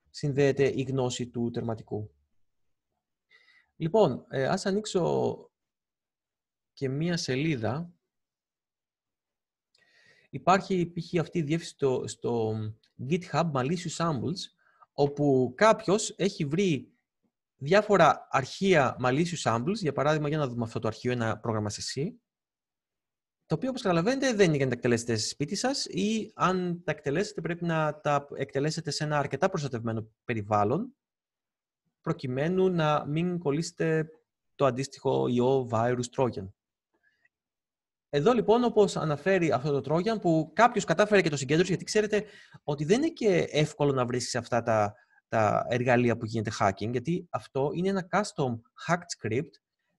συνδέεται η γνώση του τερματικού. Λοιπόν, ε, ας ανοίξω και μία σελίδα Υπάρχει π.χ. αυτή η διεύθυνση στο, GitHub Malicious Samples, όπου κάποιος έχει βρει διάφορα αρχεία malicious samples, για παράδειγμα, για να δούμε αυτό το αρχείο, ένα πρόγραμμα σε C, το οποίο, όπως καταλαβαίνετε, δεν είναι για να τα εκτελέσετε σε σπίτι σας ή αν τα εκτελέσετε πρέπει να τα εκτελέσετε σε ένα αρκετά προστατευμένο περιβάλλον, προκειμένου να μην κολλήσετε το αντίστοιχο ιό virus trojan. Εδώ λοιπόν, όπως αναφέρει αυτό το Τρόγιαν, που κάποιος κατάφερε και το συγκέντρωσε, γιατί ξέρετε ότι δεν είναι και εύκολο να βρει αυτά τα, τα εργαλεία που γίνεται hacking, γιατί αυτό είναι ένα custom hacked script,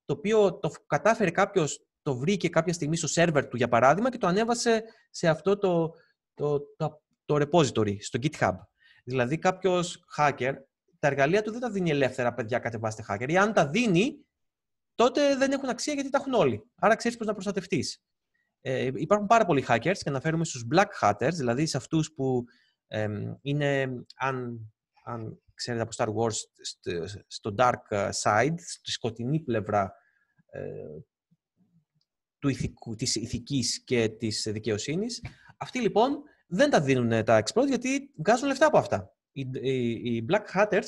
το οποίο το κατάφερε κάποιος, το βρήκε κάποια στιγμή στο server του, για παράδειγμα, και το ανέβασε σε αυτό το, το, το, το repository, στο GitHub. Δηλαδή, κάποιος hacker, τα εργαλεία του δεν τα δίνει ελεύθερα, παιδιά, κατεβάστε hacker. Ή αν τα δίνει, τότε δεν έχουν αξία γιατί τα έχουν όλοι. Άρα ξέρεις πώς να προστατευτείς. Ε, υπάρχουν πάρα πολλοί hackers και φέρουμε στους black hackers, δηλαδή σε αυτούς που ε, είναι, αν, αν ξέρετε από Star Wars, στο, dark ε, side, στη σκοτεινή πλευρά ε, του της ηθικής και της δικαιοσύνης. Αυτοί λοιπόν δεν τα δίνουν τα exploit γιατί βγάζουν λεφτά από αυτά. Οι, οι, οι black hatters,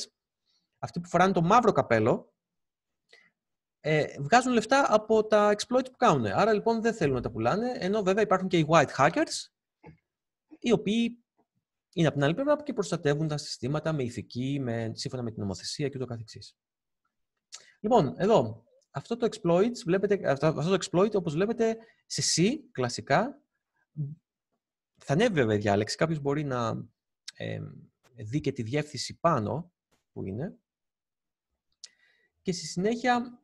αυτοί που φοράνε το μαύρο καπέλο, ε, βγάζουν λεφτά από τα exploit που κάνουν. Άρα λοιπόν δεν θέλουν να τα πουλάνε, ενώ βέβαια υπάρχουν και οι white hackers, οι οποίοι είναι από την άλλη πλευρά και προστατεύουν τα συστήματα με ηθική, με, σύμφωνα με την νομοθεσία και το καθεξής. Λοιπόν, εδώ, αυτό το exploit, βλέπετε, αυτό το exploit, όπως βλέπετε, σε C, κλασικά, θα ανέβει βέβαια η διάλεξη. Κάποιος μπορεί να ε, δει και τη διεύθυνση πάνω που είναι. Και στη συνέχεια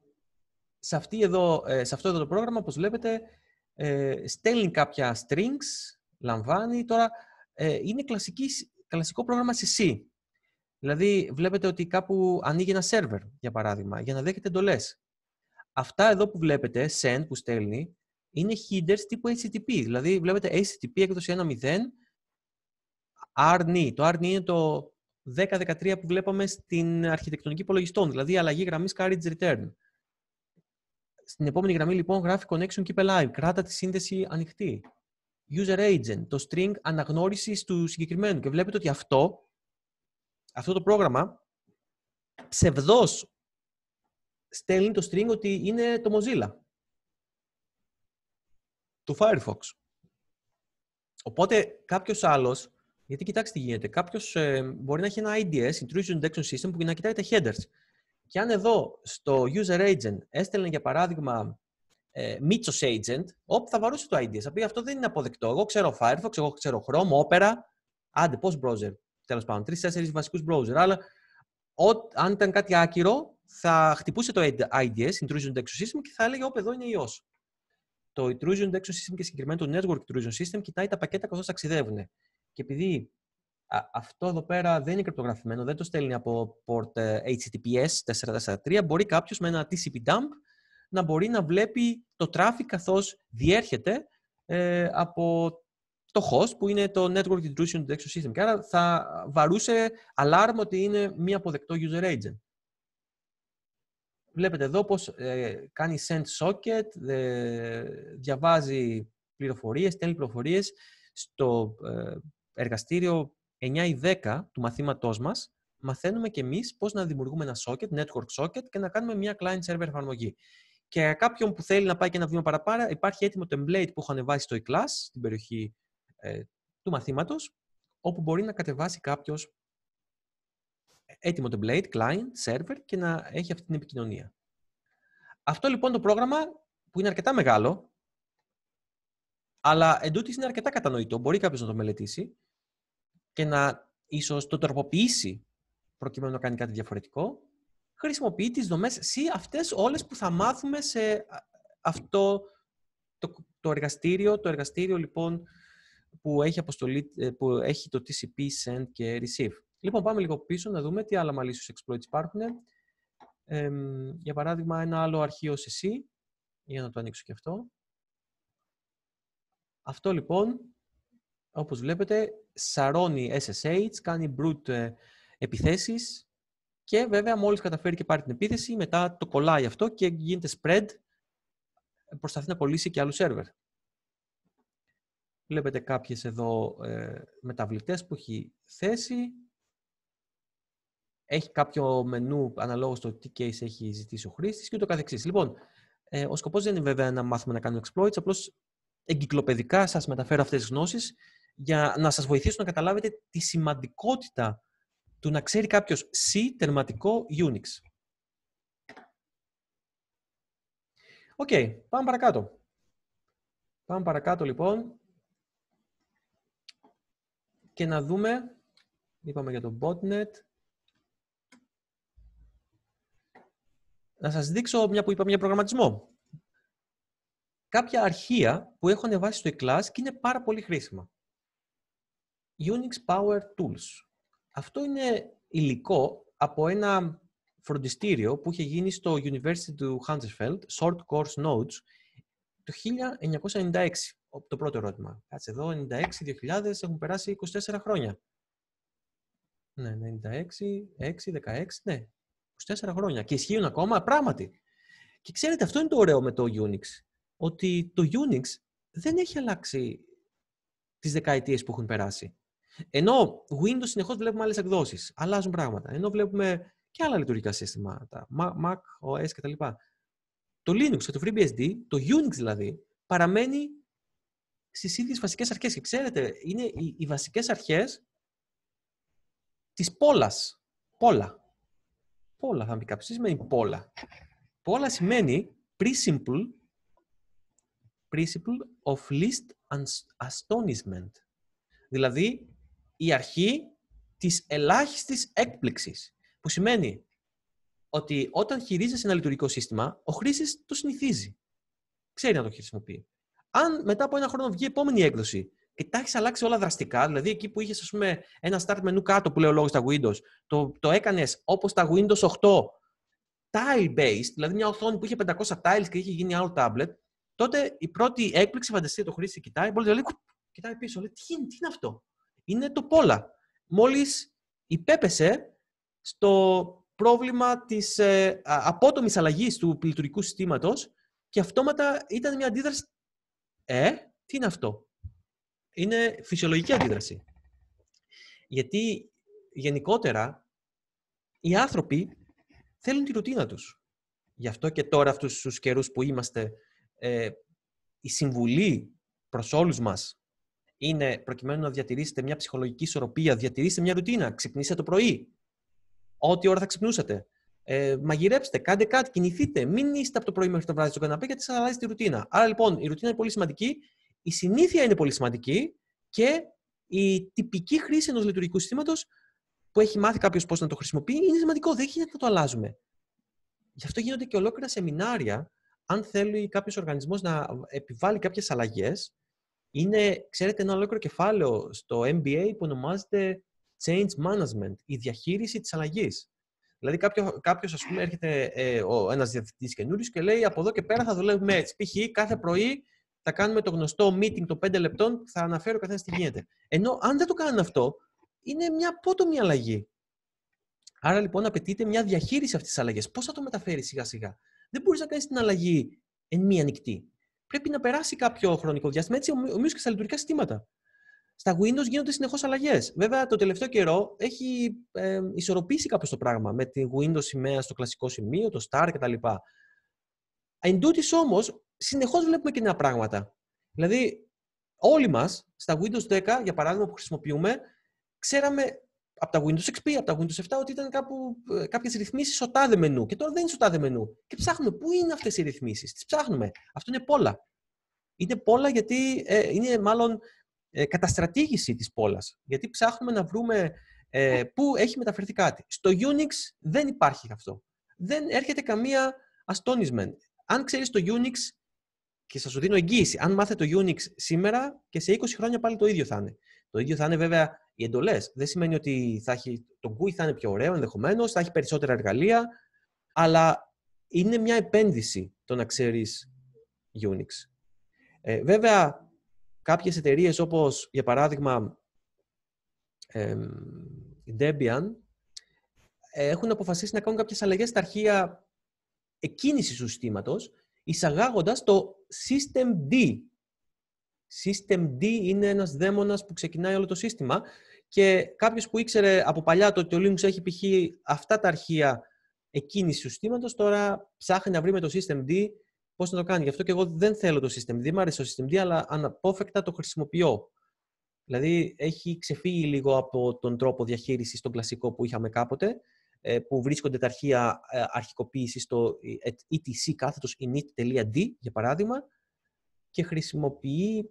σε, αυτή εδώ, ε, σε αυτό εδώ το πρόγραμμα, όπως βλέπετε, ε, στέλνει κάποια strings, λαμβάνει. Τώρα ε, είναι κλασική, κλασικό πρόγραμμα σε C. Δηλαδή, βλέπετε ότι κάπου ανοίγει ένα server, για παράδειγμα, για να δέχεται εντολές. Αυτά εδώ που βλέπετε, send που στέλνει, είναι headers τύπου HTTP. Δηλαδή, βλέπετε HTTP έκδοση 1.0, RNE. Το RNE είναι το 10-13 που βλέπαμε στην αρχιτεκτονική υπολογιστών, δηλαδή αλλαγή γραμμής carriage return. Στην επόμενη γραμμή λοιπόν γράφει connection keep alive. Κράτα τη σύνδεση ανοιχτή. User agent, το string αναγνώρισης του συγκεκριμένου. Και βλέπετε ότι αυτό, αυτό το πρόγραμμα ψευδός στέλνει το string ότι είναι το Mozilla. Το Firefox. Οπότε κάποιος άλλος, γιατί κοιτάξτε τι γίνεται, κάποιος ε, μπορεί να έχει ένα IDS, Intrusion Detection System, που να κοιτάει τα headers. Και αν εδώ στο user agent έστελνε για παράδειγμα ε, agent, όπου θα βαρούσε το ID. Θα πει αυτό δεν είναι αποδεκτό. Εγώ ξέρω Firefox, εγώ ξέρω Chrome, Opera, άντε πώς browser. Τέλος πάντων, τρει-τέσσερι βασικούς browser. Αλλά αν ήταν κάτι άκυρο, θα χτυπούσε το IDS, Intrusion Detection System, και θα έλεγε: Όπε, εδώ είναι ιός. Το Intrusion Detection System και συγκεκριμένα το Network Intrusion System κοιτάει τα πακέτα καθώς ταξιδεύουν. Και επειδή αυτό εδώ πέρα δεν είναι κρυπτογραφημένο, δεν το στέλνει από port ε, HTTPS 443. Μπορεί κάποιος με ένα TCP dump να μπορεί να βλέπει το traffic καθώς διέρχεται ε, από το host που είναι το Network Intrusion Detection System. Και άρα θα βαρούσε alarm ότι είναι μη αποδεκτό user agent. Βλέπετε εδώ πώς ε, κάνει send socket, ε, διαβάζει πληροφορίες, στέλνει πληροφορίες στο εργαστήριο 9 ή 10 του μαθήματός μας, μαθαίνουμε και εμείς πώς να δημιουργούμε ένα socket, network socket και να κάνουμε μια client server εφαρμογή. Και κάποιον που θέλει να πάει και ένα βήμα παραπάνω, υπάρχει έτοιμο template που έχω ανεβάσει στο e-class, στην περιοχή ε, του μαθήματος, όπου μπορεί να κατεβάσει κάποιος έτοιμο template, client, server και να έχει αυτή την επικοινωνία. Αυτό λοιπόν το πρόγραμμα που είναι αρκετά μεγάλο, αλλά εντούτοις είναι αρκετά κατανοητό, μπορεί κάποιος να το μελετήσει, και να ίσως το τροποποιήσει προκειμένου να κάνει κάτι διαφορετικό, χρησιμοποιεί τις δομές C, αυτές όλες που θα μάθουμε σε αυτό το, το εργαστήριο. Το εργαστήριο, λοιπόν, που έχει, αποστολή, ε, που έχει το TCP, send και receive. Λοιπόν, πάμε λίγο πίσω να δούμε τι άλλα malicious exploits υπάρχουν. για παράδειγμα, ένα άλλο αρχείο σε C, για να το ανοίξω και αυτό. Αυτό, λοιπόν, όπως βλέπετε, σαρώνει SSH, κάνει brute ε, επιθέσεις και βέβαια μόλις καταφέρει και πάρει την επίθεση, μετά το κολλάει αυτό και γίνεται spread, προσπαθεί να κολλήσει και άλλους σερβερ. Βλέπετε κάποιες εδώ ε, μεταβλητές που έχει θέσει. Έχει κάποιο μενού αναλόγως το τι case έχει ζητήσει ο χρήστης και ούτω καθεξής. Λοιπόν, ε, ο σκοπός δεν είναι βέβαια να μάθουμε να κάνουμε exploits, απλώς εγκυκλοπαιδικά σας μεταφέρω αυτές τις γνώσεις για να σας βοηθήσω να καταλάβετε τη σημαντικότητα του να ξέρει κάποιος C τερματικό Unix. Οκ, okay, πάμε παρακάτω. Πάμε παρακάτω λοιπόν και να δούμε, είπαμε για το botnet, να σας δείξω μια που είπαμε για προγραμματισμό. Κάποια αρχεία που έχω ανεβάσει στο e και είναι πάρα πολύ χρήσιμα. Unix Power Tools. Αυτό είναι υλικό από ένα φροντιστήριο που είχε γίνει στο University του Hunterfeld, Short Course Notes, το 1996. Το πρώτο ερώτημα. Κάτσε εδώ, 96-2000, έχουν περάσει 24 χρόνια. Ναι, 96, 6, 16, ναι. 24 χρόνια. Και ισχύουν ακόμα, πράγματι. Και ξέρετε, αυτό είναι το ωραίο με το Unix. Ότι το Unix δεν έχει αλλάξει τις δεκαετίες που έχουν περάσει. Ενώ Windows συνεχώς βλέπουμε άλλες εκδόσεις, αλλάζουν πράγματα. Ενώ βλέπουμε και άλλα λειτουργικά συστήματα, Mac, OS κτλ. Το Linux και το FreeBSD, το Unix δηλαδή, παραμένει στις ίδιες βασικές αρχές. Και ξέρετε, είναι οι, οι βασικές αρχές της πόλας. Πόλα. Πόλα θα μου πει κάποιος. Τι σημαίνει πόλα. Πόλα σημαίνει principle, principle of least astonishment. Δηλαδή, η αρχή της ελάχιστης έκπληξης. Που σημαίνει ότι όταν χειρίζεσαι ένα λειτουργικό σύστημα, ο χρήστη το συνηθίζει. Ξέρει να το χρησιμοποιεί. Αν μετά από ένα χρόνο βγει η επόμενη έκδοση και τα έχεις αλλάξει όλα δραστικά, δηλαδή εκεί που είχες ένα start menu κάτω που λέει ο λόγος στα Windows, το, το έκανες όπως τα Windows 8 tile based, δηλαδή μια οθόνη που είχε 500 tiles και είχε γίνει άλλο tablet, τότε η πρώτη έκπληξη, φανταστείτε το χρήστη κοιτάει, μπορεί να λέει, κοιτάει πίσω, λέει, τι είναι, τι είναι αυτό είναι το Πόλα. Μόλις υπέπεσε στο πρόβλημα της ε, απότομης αλλαγής του πληθυσμού συστήματος και αυτόματα ήταν μια αντίδραση «Ε, τι είναι αυτό» είναι φυσιολογική αντίδραση. Γιατί γενικότερα οι άνθρωποι θέλουν τη ρουτίνα τους. Γι' αυτό και τώρα αυτούς τους καιρούς που είμαστε ε, η συμβουλή προς όλους μας είναι προκειμένου να διατηρήσετε μια ψυχολογική ισορροπία, διατηρήστε μια ρουτίνα. Ξυπνήστε το πρωί. Ό,τι ώρα θα ξυπνούσατε. Ε, μαγειρέψτε, κάντε κάτι, κινηθείτε. Μην είστε από το πρωί μέχρι το βράδυ στο καναπέ γιατί σα αλλάζει τη ρουτίνα. Άρα λοιπόν η ρουτίνα είναι πολύ σημαντική, η συνήθεια είναι πολύ σημαντική και η τυπική χρήση ενός λειτουργικού συστήματος που έχει μάθει κάποιος πώς να το χρησιμοποιεί είναι σημαντικό. Δεν γίνεται να το αλλάζουμε. Γι' αυτό γίνονται και ολόκληρα σεμινάρια. Αν θέλει κάποιος οργανισμός να επιβάλλει κάποιες αλλαγές, είναι, ξέρετε, ένα ολόκληρο κεφάλαιο στο MBA που ονομάζεται Change Management, η διαχείριση της αλλαγής. Δηλαδή κάποιο, κάποιος, ας πούμε, έρχεται ε, ο, ένας διευθυντής και λέει από εδώ και πέρα θα δουλεύουμε έτσι. Π.χ. κάθε πρωί θα κάνουμε το γνωστό meeting των 5 λεπτών που θα αναφέρω καθένα τι γίνεται. Ενώ αν δεν το κάνουν αυτό, είναι μια απότομη αλλαγή. Άρα λοιπόν απαιτείται μια διαχείριση αυτής της αλλαγής. Πώς θα το μεταφέρεις σιγά σιγά. Δεν μπορείς να κάνεις την αλλαγή εν μία νυχτή πρέπει να περάσει κάποιο χρονικό διάστημα. Έτσι, ομοίω και στα λειτουργικά συστήματα. Στα Windows γίνονται συνεχώς αλλαγές. Βέβαια, το τελευταίο καιρό έχει ε, ισορροπήσει κάπως το πράγμα με την Windows σημαία στο κλασικό σημείο, το Star κτλ. Εν τούτης όμως, συνεχώς βλέπουμε και νέα πράγματα. Δηλαδή, όλοι μας στα Windows 10, για παράδειγμα, που χρησιμοποιούμε, ξέραμε από τα Windows XP, από τα Windows 7, ότι ήταν ε, κάποιες ρυθμίσεις στο μενού. Και τώρα δεν είναι στο τάδε μενού. Και ψάχνουμε πού είναι αυτές οι ρυθμίσεις. Τις ψάχνουμε. Αυτό είναι πόλα. Είναι πόλα γιατί ε, είναι μάλλον ε, καταστρατήγηση της πόλα. Γιατί ψάχνουμε να βρούμε ε, πού έχει μεταφερθεί κάτι. Στο Unix δεν υπάρχει αυτό. Δεν έρχεται καμία astonishment. Αν ξέρεις το Unix, και σα το δίνω εγγύηση, αν μάθετε το Unix σήμερα και σε 20 χρόνια πάλι το ίδιο θα είναι. Το ίδιο θα είναι βέβαια οι εντολές. Δεν σημαίνει ότι θα έχει, το GUI θα είναι πιο ωραίο ενδεχομένως, θα έχει περισσότερα εργαλεία, αλλά είναι μια επένδυση το να ξέρεις Unix. Ε, βέβαια, κάποιες εταιρείες όπως για παράδειγμα ε, Debian έχουν αποφασίσει να κάνουν κάποιες αλλαγές στα αρχεία εκκίνησης του συστήματος εισαγάγοντας το System D System D είναι ένας δαίμονας που ξεκινάει όλο το σύστημα και κάποιος που ήξερε από παλιά το ότι ο Linux έχει π.χ. αυτά τα αρχεία εκκίνηση του συστήματος, τώρα ψάχνει να βρει με το System D πώς να το κάνει. Γι' αυτό και εγώ δεν θέλω το System D. Μ' αρέσει το System D, αλλά αναπόφευκτα το χρησιμοποιώ. Δηλαδή έχει ξεφύγει λίγο από τον τρόπο διαχείρισης τον κλασικό που είχαμε κάποτε, ε, που βρίσκονται τα αρχεία ε, αρχικοποίησης στο ε, etc κάθετος init.d για παράδειγμα και χρησιμοποιεί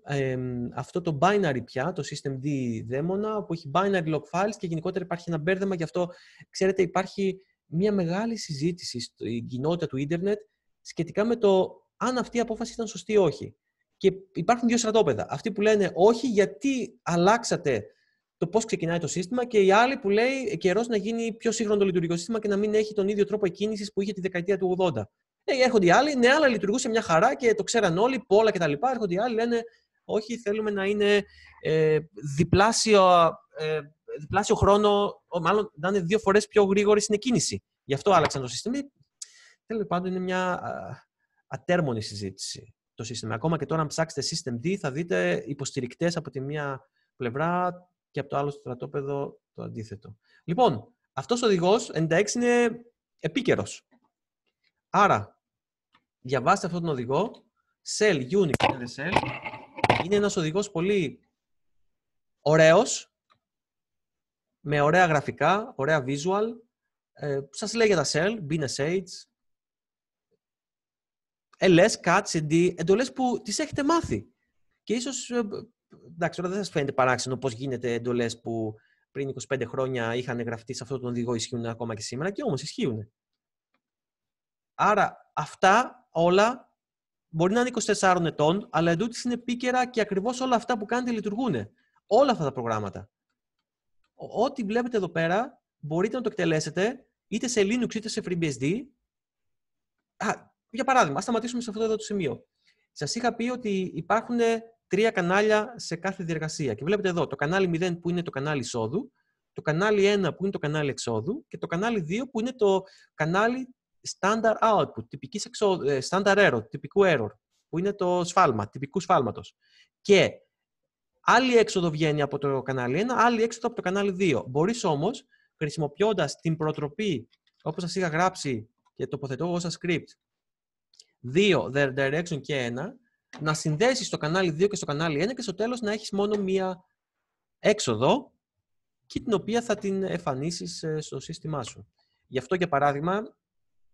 αυτό το binary πια, το systemd δαίμονα, που έχει binary log files και γενικότερα υπάρχει ένα μπέρδεμα γι' αυτό. Ξέρετε, υπάρχει μια μεγάλη συζήτηση στην κοινότητα του ίντερνετ σχετικά με το αν αυτή η απόφαση ήταν σωστή ή όχι. Και υπάρχουν δύο στρατόπεδα. Αυτοί που λένε όχι γιατί αλλάξατε το πώς ξεκινάει το σύστημα και οι άλλοι που λέει καιρός να γίνει πιο σύγχρονο το λειτουργικό σύστημα και να μην έχει τον ίδιο τρόπο εκκίνησης που είχε τη δεκαετία του 80. Ε, έρχονται οι άλλοι, ναι, αλλά λειτουργούσε μια χαρά και το ξέραν όλοι, πολλά κτλ. Έρχονται οι άλλοι, λένε, όχι, θέλουμε να είναι ε, διπλάσιο, ε, διπλάσιο χρόνο, μάλλον να είναι δύο φορές πιο γρήγορη στην εκκίνηση. Γι' αυτό άλλαξαν το σύστημα. Τέλος πάντων, είναι μια ατέρμονη συζήτηση το σύστημα. Ακόμα και τώρα, αν ψάξετε System D, θα δείτε υποστηρικτές από τη μία πλευρά και από το άλλο στρατόπεδο το αντίθετο. Λοιπόν, αυτός ο οδηγός 96 είναι επίκαιρος. Άρα, διαβάστε αυτόν τον οδηγό. sell Unix, sell. Είναι ένας οδηγός πολύ ωραίος, με ωραία γραφικά, ωραία visual. Ε, σας λέει για τα Shell, BNSH, LS, CAT, CD, εντολές που τις έχετε μάθει. Και ίσως, ε, εντάξει, τώρα δεν σας φαίνεται παράξενο πώς γίνεται εντολές που πριν 25 χρόνια είχαν γραφτεί σε αυτόν τον οδηγό ισχύουν ακόμα και σήμερα και όμως ισχύουν. Άρα αυτά όλα μπορεί να είναι 24 ετών, αλλά εντούτοις είναι επίκαιρα και ακριβώς όλα αυτά που κάνετε λειτουργούν. Όλα αυτά τα προγράμματα. Ό,τι βλέπετε εδώ πέρα μπορείτε να το εκτελέσετε είτε σε Linux είτε σε FreeBSD. Α, για παράδειγμα, ας σταματήσουμε σε αυτό εδώ το σημείο. Σας είχα πει ότι υπάρχουν τρία κανάλια σε κάθε διεργασία. Και βλέπετε εδώ το κανάλι 0 που είναι το κανάλι εισόδου, το κανάλι 1 που είναι το κανάλι εξόδου και το κανάλι 2 που είναι το κανάλι standard output, τυπικής εξο... Ε, standard error, τυπικού error, που είναι το σφάλμα, τυπικού σφάλματος. Και άλλη έξοδο βγαίνει από το κανάλι 1, άλλη έξοδο από το κανάλι 2. Μπορείς όμως, χρησιμοποιώντας την προτροπή, όπως σας είχα γράψει και τοποθετώ εγώ script, 2, the direction και 1, να συνδέσεις το κανάλι 2 και στο κανάλι 1 και στο τέλος να έχεις μόνο μία έξοδο και την οποία θα την εμφανίσεις ε, στο σύστημά σου. Γι' αυτό, για παράδειγμα,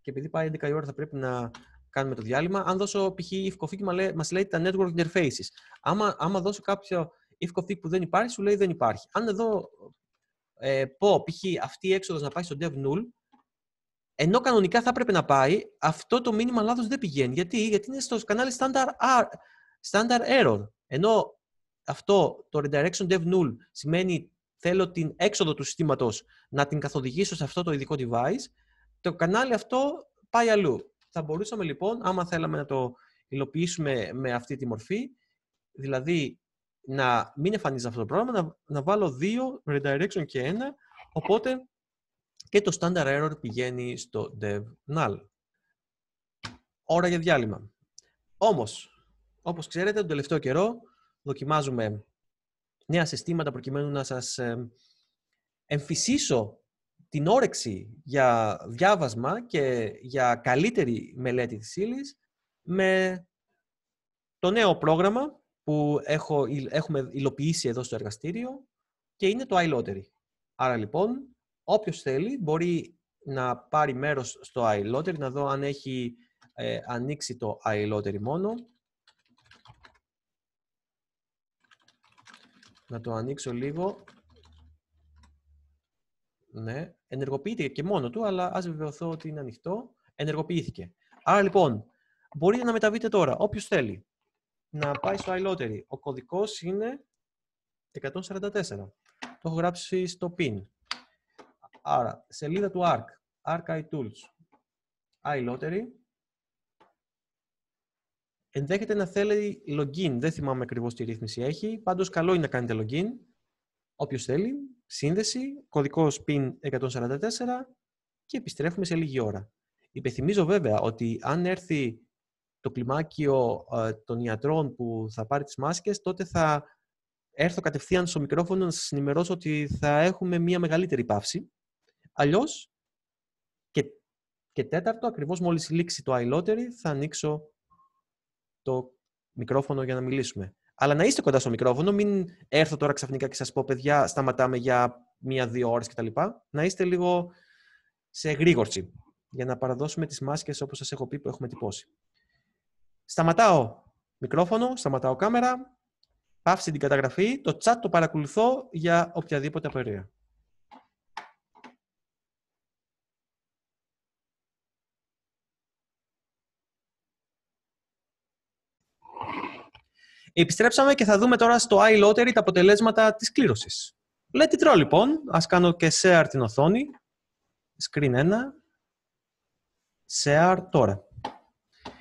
και επειδή πάει 11 η ώρα θα πρέπει να κάνουμε το διάλειμμα, αν δώσω π.χ. ifconfig μα λέει τα network interfaces. Άμα, άμα δώσω κάποιο ifconfig που δεν υπάρχει, σου λέει δεν υπάρχει. Αν εδώ ε, πω π.χ. αυτή η έξοδος να πάει στο dev null, ενώ κανονικά θα έπρεπε να πάει, αυτό το μήνυμα λάθος δεν πηγαίνει. Γιατί, γιατί είναι στο κανάλι standard, R, standard error. Ενώ αυτό το redirection dev null σημαίνει θέλω την έξοδο του συστήματος να την καθοδηγήσω σε αυτό το ειδικό device, το κανάλι αυτό πάει αλλού. Θα μπορούσαμε λοιπόν, άμα θέλαμε να το υλοποιήσουμε με αυτή τη μορφή, δηλαδή να μην εμφανίζει αυτό το πρόγραμμα, να, να βάλω δύο, redirection και ένα, οπότε και το standard error πηγαίνει στο dev null. Ώρα για διάλειμμα. Όμως, όπως ξέρετε, τον τελευταίο καιρό δοκιμάζουμε νέα συστήματα προκειμένου να σας εμφυσίσω την όρεξη για διάβασμα και για καλύτερη μελέτη της ύλης με το νέο πρόγραμμα που έχω, έχουμε υλοποιήσει εδώ στο εργαστήριο και είναι το iLottery. Άρα λοιπόν, όποιος θέλει μπορεί να πάρει μέρος στο iLottery, να δω αν έχει ε, ανοίξει το iLottery μόνο. Να το ανοίξω λίγο. Ναι. Ενεργοποιήθηκε και μόνο του, αλλά ας βεβαιωθώ ότι είναι ανοιχτό. Ενεργοποιήθηκε. Άρα λοιπόν, μπορείτε να μεταβείτε τώρα, όποιος θέλει, να πάει στο iLottery. Ο κωδικός είναι 144. Το έχω γράψει στο pin. Άρα, σελίδα του ARC, ARC iTools, iLottery. Ενδέχεται να θέλει login, δεν θυμάμαι ακριβώς τι ρύθμιση έχει. Πάντως, καλό είναι να κάνετε login, όποιος θέλει σύνδεση, κωδικός PIN 144 και επιστρέφουμε σε λίγη ώρα. Υπενθυμίζω βέβαια ότι αν έρθει το κλιμάκιο ε, των ιατρών που θα πάρει τις μάσκες, τότε θα έρθω κατευθείαν στο μικρόφωνο να σας ενημερώσω ότι θα έχουμε μία μεγαλύτερη παύση. Αλλιώς και, και τέταρτο, ακριβώς μόλις λήξει το iLottery, θα ανοίξω το μικρόφωνο για να μιλήσουμε. Αλλά να είστε κοντά στο μικρόφωνο, μην έρθω τώρα ξαφνικά και σας πω, παιδιά, σταματάμε για μία-δύο ώρες κτλ. Να είστε λίγο σε γρήγορση για να παραδώσουμε τις μάσκες όπως σας έχω πει που έχουμε τυπώσει. Σταματάω μικρόφωνο, σταματάω κάμερα, παύση την καταγραφή, το chat το παρακολουθώ για οποιαδήποτε απορία. Επιστρέψαμε και θα δούμε τώρα στο iLottery τα αποτελέσματα της κλήρωσης. Let it roll λοιπόν. Ας κάνω και share την οθόνη. Screen 1. Share τώρα.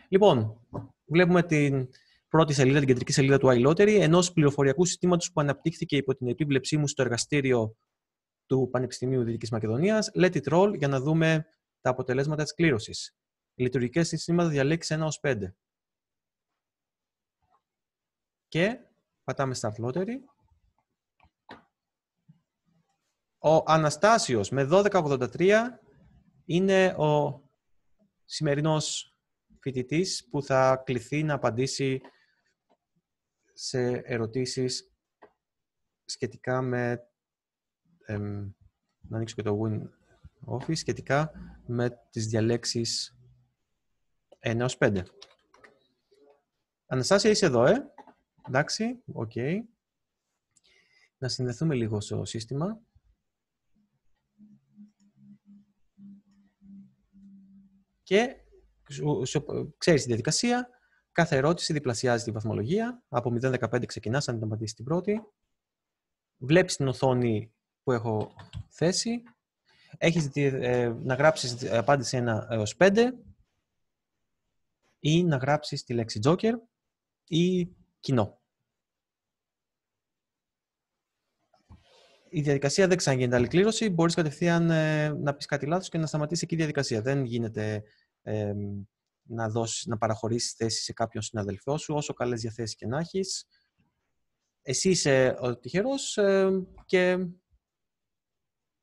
Λοιπόν, βλέπουμε την πρώτη σελίδα, την κεντρική σελίδα του iLottery, ενός πληροφοριακού συστήματος που αναπτύχθηκε υπό την επίβλεψή μου στο εργαστήριο του Πανεπιστημίου Δυτικής Μακεδονίας. Let it roll για να δούμε τα αποτελέσματα της κλήρωσης. Λειτουργικές συστήματα διαλέξει 1 ως 5 και πατάμε στα φλότερη. Ο Αναστάσιος με 1283 είναι ο σημερινός φοιτητής που θα κληθεί να απαντήσει σε ερωτήσεις σχετικά με... να ανοίξω και το Win Office, σχετικά με τις διαλέξεις 1 5. Αναστάσια, είσαι εδώ, ε? Εντάξει, οκ. Okay. Να συνδεθούμε λίγο στο σύστημα. Και ξέρεις τη διαδικασία, κάθε ερώτηση διπλασιάζει τη βαθμολογία. Από 0-15 ξεκινάς, αν την την πρώτη. Βλέπεις την οθόνη που έχω θέσει. Έχεις ε, να γράψεις ε, απάντηση 1 έω 5 ή να γράψεις τη λέξη Joker ή κοινό. η διαδικασία δεν ξαναγίνεται άλλη κλήρωση. Μπορείς κατευθείαν ε, να πεις κάτι λάθος και να σταματήσει εκεί η διαδικασία. Δεν γίνεται να, να παραχωρήσεις θέση σε κάποιον συναδελφό σου, όσο καλές διαθέσεις και να έχεις. Εσύ είσαι ο τυχερός και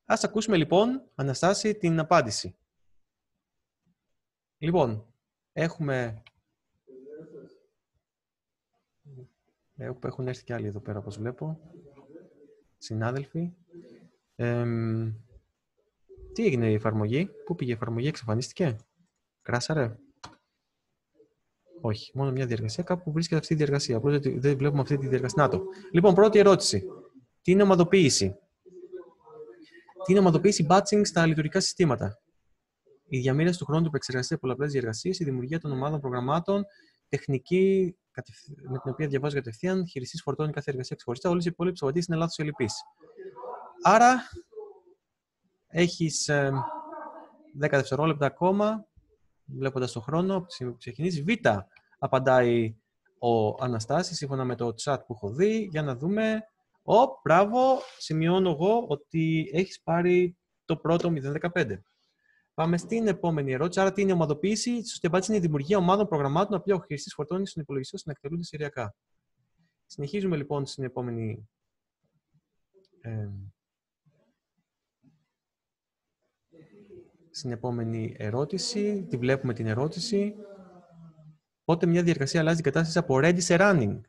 Ας ακούσουμε λοιπόν, Αναστάση, την απάντηση. Λοιπόν, έχουμε... Ε, έχουν έρθει και άλλοι εδώ πέρα, όπως βλέπω συνάδελφοι. Ε, τι έγινε η εφαρμογή, πού πήγε η εφαρμογή, εξαφανίστηκε, κράσαρε. Όχι, μόνο μια διεργασία. Κάπου βρίσκεται αυτή η διεργασία. δεν βλέπουμε αυτή τη διεργασία. Να το. Λοιπόν, πρώτη ερώτηση. Τι είναι ομαδοποίηση. Τι είναι ομαδοποίηση batching στα λειτουργικά συστήματα. Η διαμήρυνση του χρόνου του επεξεργασία πολλαπλές διεργασίες, η δημιουργία των ομάδων προγραμμάτων, τεχνική με την οποία διαβάζω κατευθείαν, χειριστής φορτώνει κάθε εργασία ξεχωριστά, όλες οι υπόλοιπες απαντήσει είναι λάθος ελλειπής. Άρα, έχεις 10 ε, δευτερόλεπτα ακόμα, βλέποντας τον χρόνο που ξεκινήσει. Β απαντάει ο Αναστάσης, σύμφωνα με το chat που έχω δει, για να δούμε. Ω, μπράβο, σημειώνω εγώ ότι έχεις πάρει το πρώτο 015. Πάμε στην επόμενη ερώτηση. Άρα, τι είναι η ομαδοποίηση. Η σωστή απάντηση είναι η δημιουργία ομάδων προγραμμάτων απλή ο χρηστής φορτώνει στον υπολογιστή ώστε να εκτελούνται σεριακά. Συνεχίζουμε λοιπόν στην επόμενη. Ε, στην ερώτηση. Τη βλέπουμε την ερώτηση. Πότε μια διαδικασία αλλάζει την κατάσταση από ready σε running.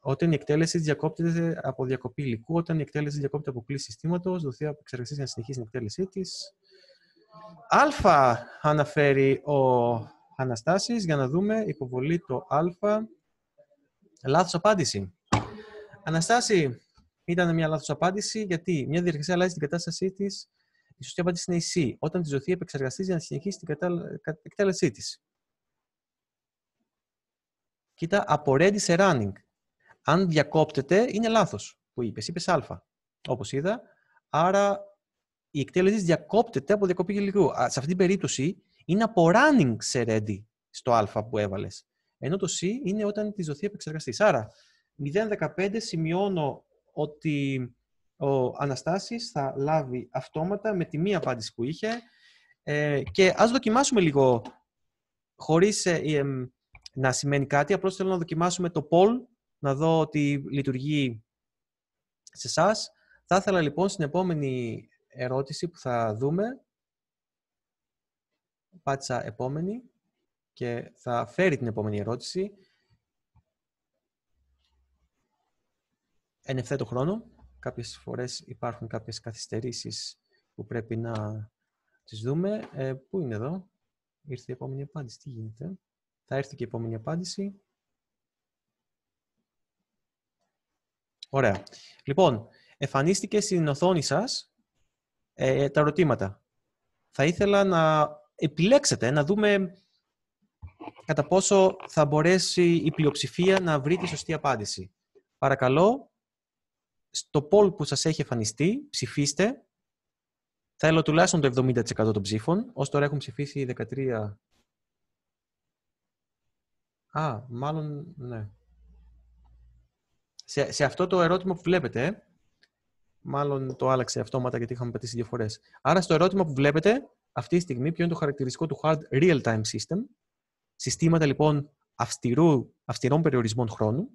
Όταν η εκτέλεση διακόπτεται από διακοπή υλικού, όταν η εκτέλεση διακόπτεται από κλείση συστήματος, δοθεί από εξεργασία για να συνεχίσει την εκτέλεσή της. Α αναφέρει ο Αναστάσης για να δούμε υποβολή το α. Λάθος απάντηση. Αναστάση, ήταν μια λάθος απάντηση γιατί μια διεργασία αλλάζει την κατάστασή της η σωστή απάντηση είναι η C, όταν της ζωθεί επεξεργαστής για να συνεχίσει την εκτέλεσή της. Κοίτα, από ready σε running. Αν διακόπτεται, είναι λάθος που είπες. Είπες Α, όπως είδα. Άρα η εκτέλεση διακόπτεται από διακοπή Σε αυτή την περίπτωση είναι από running σε ready στο α που έβαλες. Ενώ το C είναι όταν τη δοθεί επεξεργαστή. Άρα, 0.15 σημειώνω ότι ο Αναστάσης θα λάβει αυτόματα με τη μία απάντηση που είχε ε, και ας δοκιμάσουμε λίγο χωρίς ε, να σημαίνει κάτι, απλώς θέλω να δοκιμάσουμε το poll, να δω ότι λειτουργεί σε εσάς. Θα ήθελα λοιπόν στην επόμενη ερώτηση που θα δούμε. Πάτησα επόμενη και θα φέρει την επόμενη ερώτηση. Εν ευθέτω χρόνο. Κάποιες φορές υπάρχουν κάποιες καθυστερήσεις που πρέπει να τις δούμε. Ε, πού είναι εδώ. Ήρθε η επόμενη απάντηση. Τι γίνεται. Θα έρθει και η επόμενη απάντηση. Ωραία. Λοιπόν, εμφανίστηκε στην οθόνη σας ε, τα ερωτήματα. Θα ήθελα να επιλέξετε, να δούμε κατά πόσο θα μπορέσει η πλειοψηφία να βρει τη σωστή απάντηση. Παρακαλώ, στο poll που σας έχει εμφανιστεί, ψηφίστε. Θέλω τουλάχιστον το 70% των ψήφων. Ως τώρα έχουν ψηφίσει 13... Α, μάλλον, ναι. Σε, σε αυτό το ερώτημα που βλέπετε, μάλλον το άλλαξε αυτόματα γιατί είχαμε πατήσει διαφορέ. Άρα, στο ερώτημα που βλέπετε, αυτή τη στιγμή, ποιο είναι το χαρακτηριστικό του hard real-time system, συστήματα λοιπόν αυστηρού, αυστηρών περιορισμών χρόνου,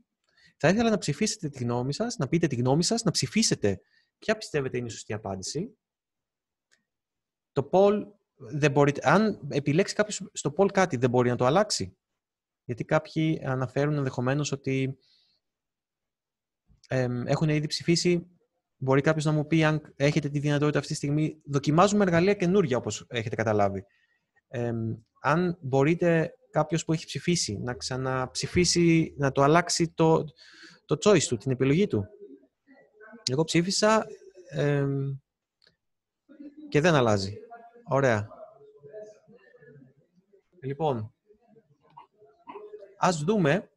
θα ήθελα να ψηφίσετε τη γνώμη σας, να πείτε τη γνώμη σας, να ψηφίσετε ποια πιστεύετε είναι η σωστή απάντηση. Το poll δεν μπορεί, αν επιλέξει κάποιος στο poll κάτι, δεν μπορεί να το αλλάξει. Γιατί κάποιοι αναφέρουν ενδεχομένως ότι ε, έχουν ήδη ψηφίσει Μπορεί κάποιος να μου πει, αν έχετε τη δυνατότητα αυτή τη στιγμή, δοκιμάζουμε εργαλεία καινούργια, όπως έχετε καταλάβει. αν μπορείτε κάποιος που έχει ψηφίσει να ξαναψηφίσει, να το αλλάξει το, το choice του, την επιλογή του. Εγώ ψήφισα και δεν αλλάζει. Ωραία. Λοιπόν, ας δούμε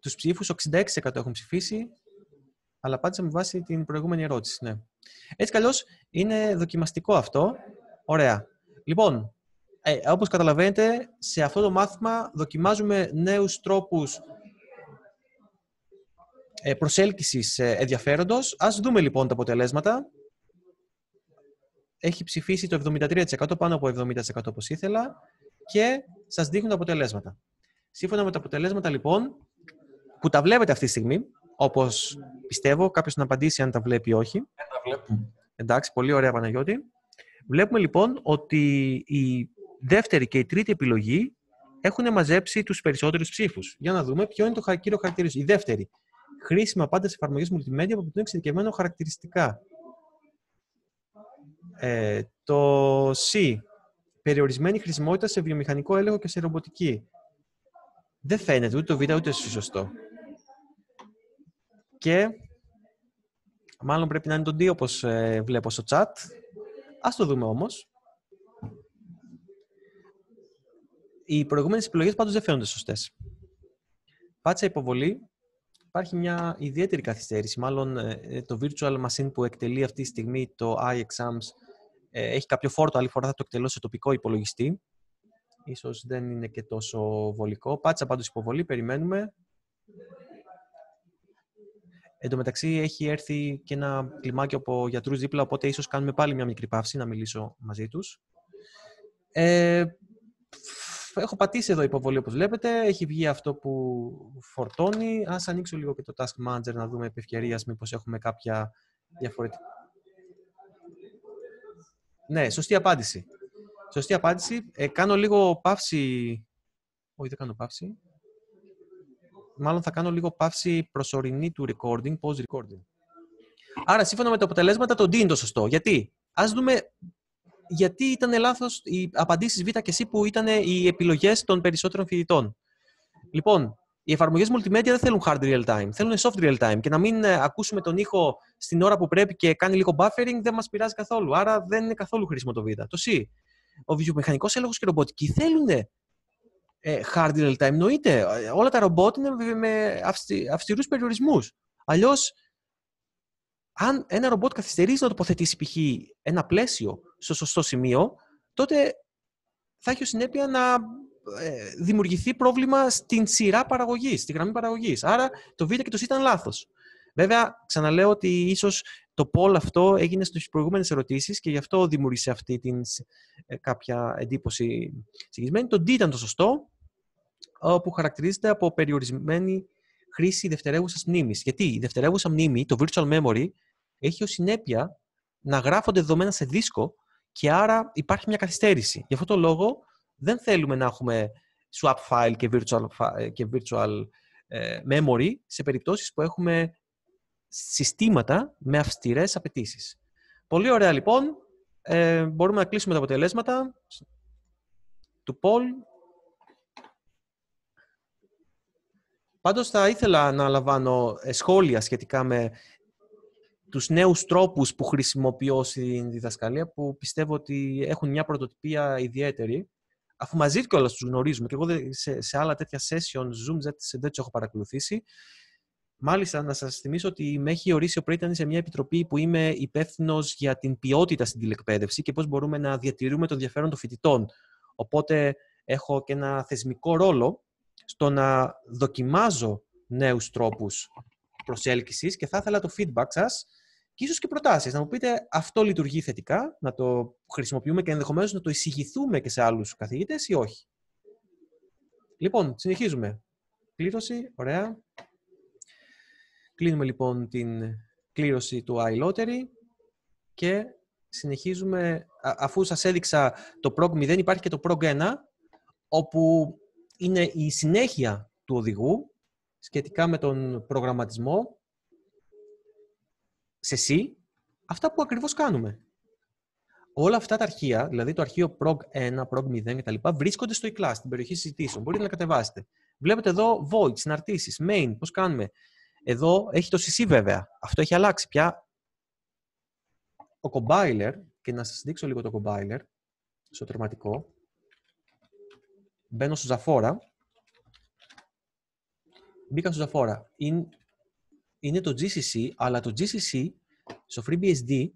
τους ψήφους 66% έχουν ψηφίσει, αλλά απάντησα με βάση την προηγούμενη ερώτηση. Ναι. Έτσι καλώς είναι δοκιμαστικό αυτό. Ωραία. Λοιπόν, ε, όπως καταλαβαίνετε, σε αυτό το μάθημα δοκιμάζουμε νέους τρόπους ε, προσέλκυσης ε, ενδιαφέροντος. Ας δούμε λοιπόν τα αποτελέσματα. Έχει ψηφίσει το 73%, πάνω από 70% όπως ήθελα και σας δείχνουν τα αποτελέσματα. Σύμφωνα με τα αποτελέσματα λοιπόν, που τα βλέπετε αυτή τη στιγμή, όπως πιστεύω. Κάποιος να απαντήσει αν τα βλέπει ή όχι. Δεν τα βλέπουμε. Εντάξει, πολύ ωραία Παναγιώτη. Βλέπουμε λοιπόν ότι η δεύτερη και η τρίτη επιλογή έχουν μαζέψει τους περισσότερους ψήφους. Για να δούμε ποιο είναι το κύριο χαρακτηριστικό. Η δεύτερη. Χρήσιμα πάντα σε εφαρμογές multimedia που αποτελούν εξειδικευμένο χαρακτηριστικά. Ε, το C. Περιορισμένη χρησιμότητα σε βιομηχανικό έλεγχο και σε ρομποτική. Δεν φαίνεται ούτε το βίντεο ούτε σωστό και μάλλον πρέπει να είναι το D όπως ε, βλέπω στο chat. Ας το δούμε όμως. Οι προηγούμενες επιλογές πάντως δεν φαίνονται σωστές. Πάτσα υποβολή. Υπάρχει μια ιδιαίτερη καθυστέρηση. Μάλλον ε, το virtual machine που εκτελεί αυτή τη στιγμή το iExams ε, έχει κάποιο φόρτο, άλλη φορά θα το εκτελώ σε τοπικό υπολογιστή. Ίσως δεν είναι και τόσο βολικό. Πάτσα πάντως υποβολή, περιμένουμε. Εν τω μεταξύ, έχει έρθει και ένα κλιμάκι από γιατρούς δίπλα, οπότε ίσως κάνουμε πάλι μια μικρή παύση να μιλήσω μαζί τους. Ε, έχω πατήσει εδώ υποβολή όπως βλέπετε, έχει βγει αυτό που φορτώνει. Ας ανοίξω λίγο και το Task Manager να δούμε επί ευκαιρίας μήπως έχουμε κάποια διαφορετική. Ναι, σωστή απάντηση. Σωστή απάντηση. Ε, κάνω λίγο παύση. Όχι, δεν κάνω παύση μάλλον θα κάνω λίγο παύση προσωρινή του recording, post recording. Άρα, σύμφωνα με τα αποτελέσματα, το D είναι το σωστό. Γιατί, ας δούμε γιατί ήταν λάθος οι απαντήσεις Β και Σ που ήταν οι επιλογές των περισσότερων φοιτητών. Λοιπόν, οι εφαρμογές multimedia δεν θέλουν hard real time, θέλουν soft real time. Και να μην ε, ακούσουμε τον ήχο στην ώρα που πρέπει και κάνει λίγο buffering δεν μας πειράζει καθόλου. Άρα δεν είναι καθόλου χρήσιμο το Β. Το C. Ο βιομηχανικός έλεγχος και ρομποτική θέλουν ε, hard real time. Εννοείται, ε, όλα τα ρομπότ είναι με αυστηρού αυστηρούς περιορισμούς. Αλλιώς, αν ένα ρομπότ καθυστερήσει να τοποθετήσει π.χ. ένα πλαίσιο στο σωστό σημείο, τότε θα έχει ως συνέπεια να ε, δημιουργηθεί πρόβλημα στην σειρά παραγωγής, στη γραμμή παραγωγής. Άρα το β και το ήταν λάθος. Βέβαια, ξαναλέω ότι ίσως το poll αυτό έγινε στις προηγούμενες ερωτήσεις και γι' αυτό δημιούργησε αυτή την ε, κάποια εντύπωση συγκεκριμένη. Το D ήταν το σωστό. Ε, που χαρακτηρίζεται από περιορισμένη χρήση δευτερεύουσας μνήμης. Γιατί η δευτερεύουσα μνήμη, το virtual memory, έχει ως συνέπεια να γράφονται δεδομένα σε δίσκο και άρα υπάρχει μια καθυστέρηση. Γι' αυτό το λόγο δεν θέλουμε να έχουμε swap file και virtual, ε, και virtual ε, memory σε περιπτώσεις που έχουμε συστήματα με αυστηρές απαιτήσεις. Πολύ ωραία λοιπόν. Ε, μπορούμε να κλείσουμε τα αποτελέσματα του Paul... Πάντως θα ήθελα να λαμβάνω ε, σχόλια σχετικά με τους νέους τρόπους που χρησιμοποιώ στην διδασκαλία που πιστεύω ότι έχουν μια πρωτοτυπία ιδιαίτερη αφού μαζί και τους γνωρίζουμε και εγώ σε, σε άλλα τέτοια session Zoom δεν, δεν έχω παρακολουθήσει Μάλιστα, να σας θυμίσω ότι με έχει ορίσει ο Πρέιτανης σε μια επιτροπή που είμαι υπεύθυνος για την ποιότητα στην τηλεκπαίδευση και πώς μπορούμε να διατηρούμε το ενδιαφέρον των φοιτητών. Οπότε έχω και ένα θεσμικό ρόλο στο να δοκιμάζω νέους τρόπους προσέλκυσης και θα ήθελα το feedback σας και ίσως και προτάσεις. Να μου πείτε αυτό λειτουργεί θετικά, να το χρησιμοποιούμε και ενδεχομένως να το εισηγηθούμε και σε άλλους καθηγητές ή όχι. Λοιπόν, συνεχίζουμε. Κλήρωση, ωραία. Κλείνουμε λοιπόν την κλήρωση του iLottery και συνεχίζουμε, αφού σας έδειξα το PROG 0 υπάρχει και το PROG 1 όπου είναι η συνέχεια του οδηγού σχετικά με τον προγραμματισμό σε C, αυτά που ακριβώς κάνουμε. Όλα αυτά τα αρχεία, δηλαδή το αρχείο PROG1, PROG0 κτλ. βρίσκονται στο e-class, στην περιοχή συζητήσεων. Μπορείτε να κατεβάσετε. Βλέπετε εδώ void, συναρτήσεις, main, πώς κάνουμε. Εδώ έχει το CC βέβαια. Αυτό έχει αλλάξει πια. Ο compiler, και να σας δείξω λίγο το compiler, στο τερματικό, Μπαίνω στο Ζαφόρα. Μπήκα στο Ζαφόρα. Είναι, το GCC, αλλά το GCC στο FreeBSD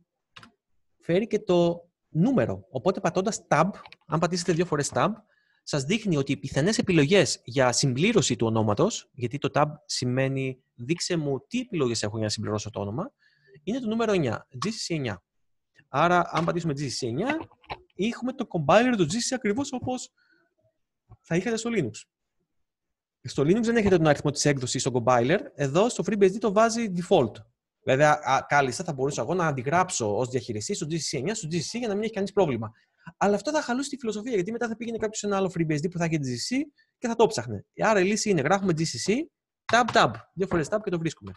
φέρει και το νούμερο. Οπότε πατώντας Tab, αν πατήσετε δύο φορές Tab, σας δείχνει ότι οι πιθανές επιλογές για συμπλήρωση του ονόματος, γιατί το Tab σημαίνει δείξε μου τι επιλογές έχω για να συμπληρώσω το όνομα, είναι το νούμερο 9, GCC 9. Άρα, αν πατήσουμε GCC 9, έχουμε το compiler του GCC ακριβώς όπως θα είχατε στο Linux. Στο Linux δεν έχετε τον αριθμό της έκδοσης στο compiler. Εδώ στο FreeBSD το βάζει default. Βέβαια, κάλλιστα θα μπορούσα εγώ να αντιγράψω ως διαχειριστή στο GCC 9, στο GCC για να μην έχει κανείς πρόβλημα. Αλλά αυτό θα χαλούσε τη φιλοσοφία, γιατί μετά θα πήγαινε κάποιος σε ένα άλλο FreeBSD που θα έχει GCC και θα το ψάχνε. Άρα η λύση είναι γράφουμε GCC, tab, tab. Δύο φορές tab και το βρίσκουμε.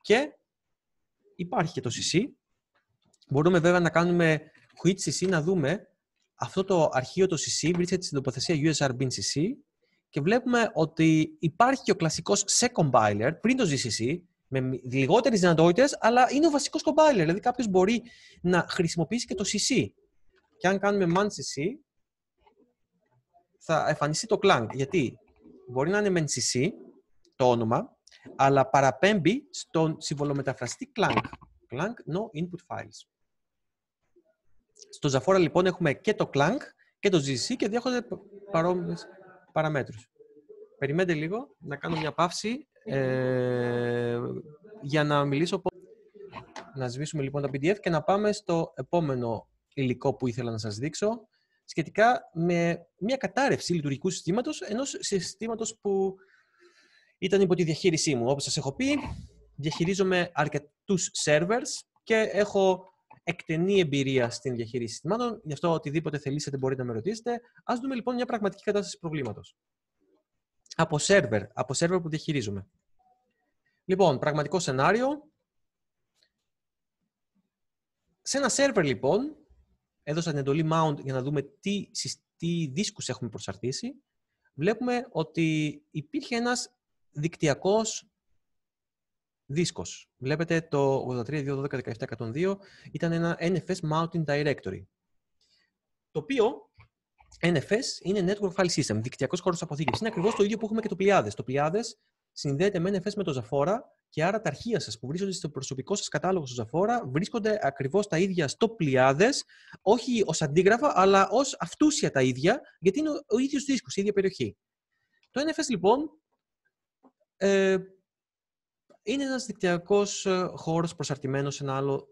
Και υπάρχει και το CC. Μπορούμε βέβαια να κάνουμε quit CC να δούμε αυτό το αρχείο το CC βρίσκεται στην τοποθεσία usr bin cc και βλέπουμε ότι υπάρχει και ο κλασικός C compiler πριν το GCC με λιγότερες δυνατότητες, αλλά είναι ο βασικός compiler. Δηλαδή, κάποιος μπορεί να χρησιμοποιήσει και το CC. Και αν κάνουμε man CC, θα εμφανιστεί το Clang. Γιατί μπορεί να είναι men CC το όνομα, αλλά παραπέμπει στον συμβολομεταφραστή Clang. Clang no input files. Στο Ζαφόρα λοιπόν έχουμε και το Clang και το GC και διέχονται παρόμοιες παραμέτρους. Περιμένετε λίγο να κάνω μια παύση ε, για να μιλήσω να σβήσουμε λοιπόν τα PDF και να πάμε στο επόμενο υλικό που ήθελα να σας δείξω σχετικά με μια κατάρρευση λειτουργικού συστήματος ενός συστήματος που ήταν υπό τη διαχείρισή μου. Όπως σας έχω πει, διαχειρίζομαι αρκετούς servers και έχω εκτενή εμπειρία στην διαχείριση συστημάτων. Γι' αυτό οτιδήποτε θελήσετε μπορείτε να με ρωτήσετε. Ας δούμε λοιπόν μια πραγματική κατάσταση προβλήματος. Από σερβερ, από σερβερ που διαχειρίζουμε. Λοιπόν, πραγματικό σενάριο. Σε ένα σερβερ λοιπόν, έδωσα την εντολή mount για να δούμε τι, τι δίσκους έχουμε προσαρτήσει. Βλέπουμε ότι υπήρχε ένας δικτυακός δίσκος. Βλέπετε το 83.2.12.17.102 ήταν ένα NFS mounting Directory. Το οποίο NFS είναι Network File System, δικτυακός χώρος αποθήκευσης. Είναι ακριβώς το ίδιο που έχουμε και το Πλιάδε. Το Πλιάδε συνδέεται με NFS με το Ζαφόρα και άρα τα αρχεία σας που βρίσκονται στο προσωπικό σας κατάλογο στο Ζαφόρα βρίσκονται ακριβώς τα ίδια στο Πλιάδε, όχι ως αντίγραφα, αλλά ως αυτούσια τα ίδια, γιατί είναι ο ίδιος δίσκος, η ίδια περιοχή. Το NFS λοιπόν ε, είναι ένας δικτυακός ε, χώρος προσαρτημένος σε ένα άλλο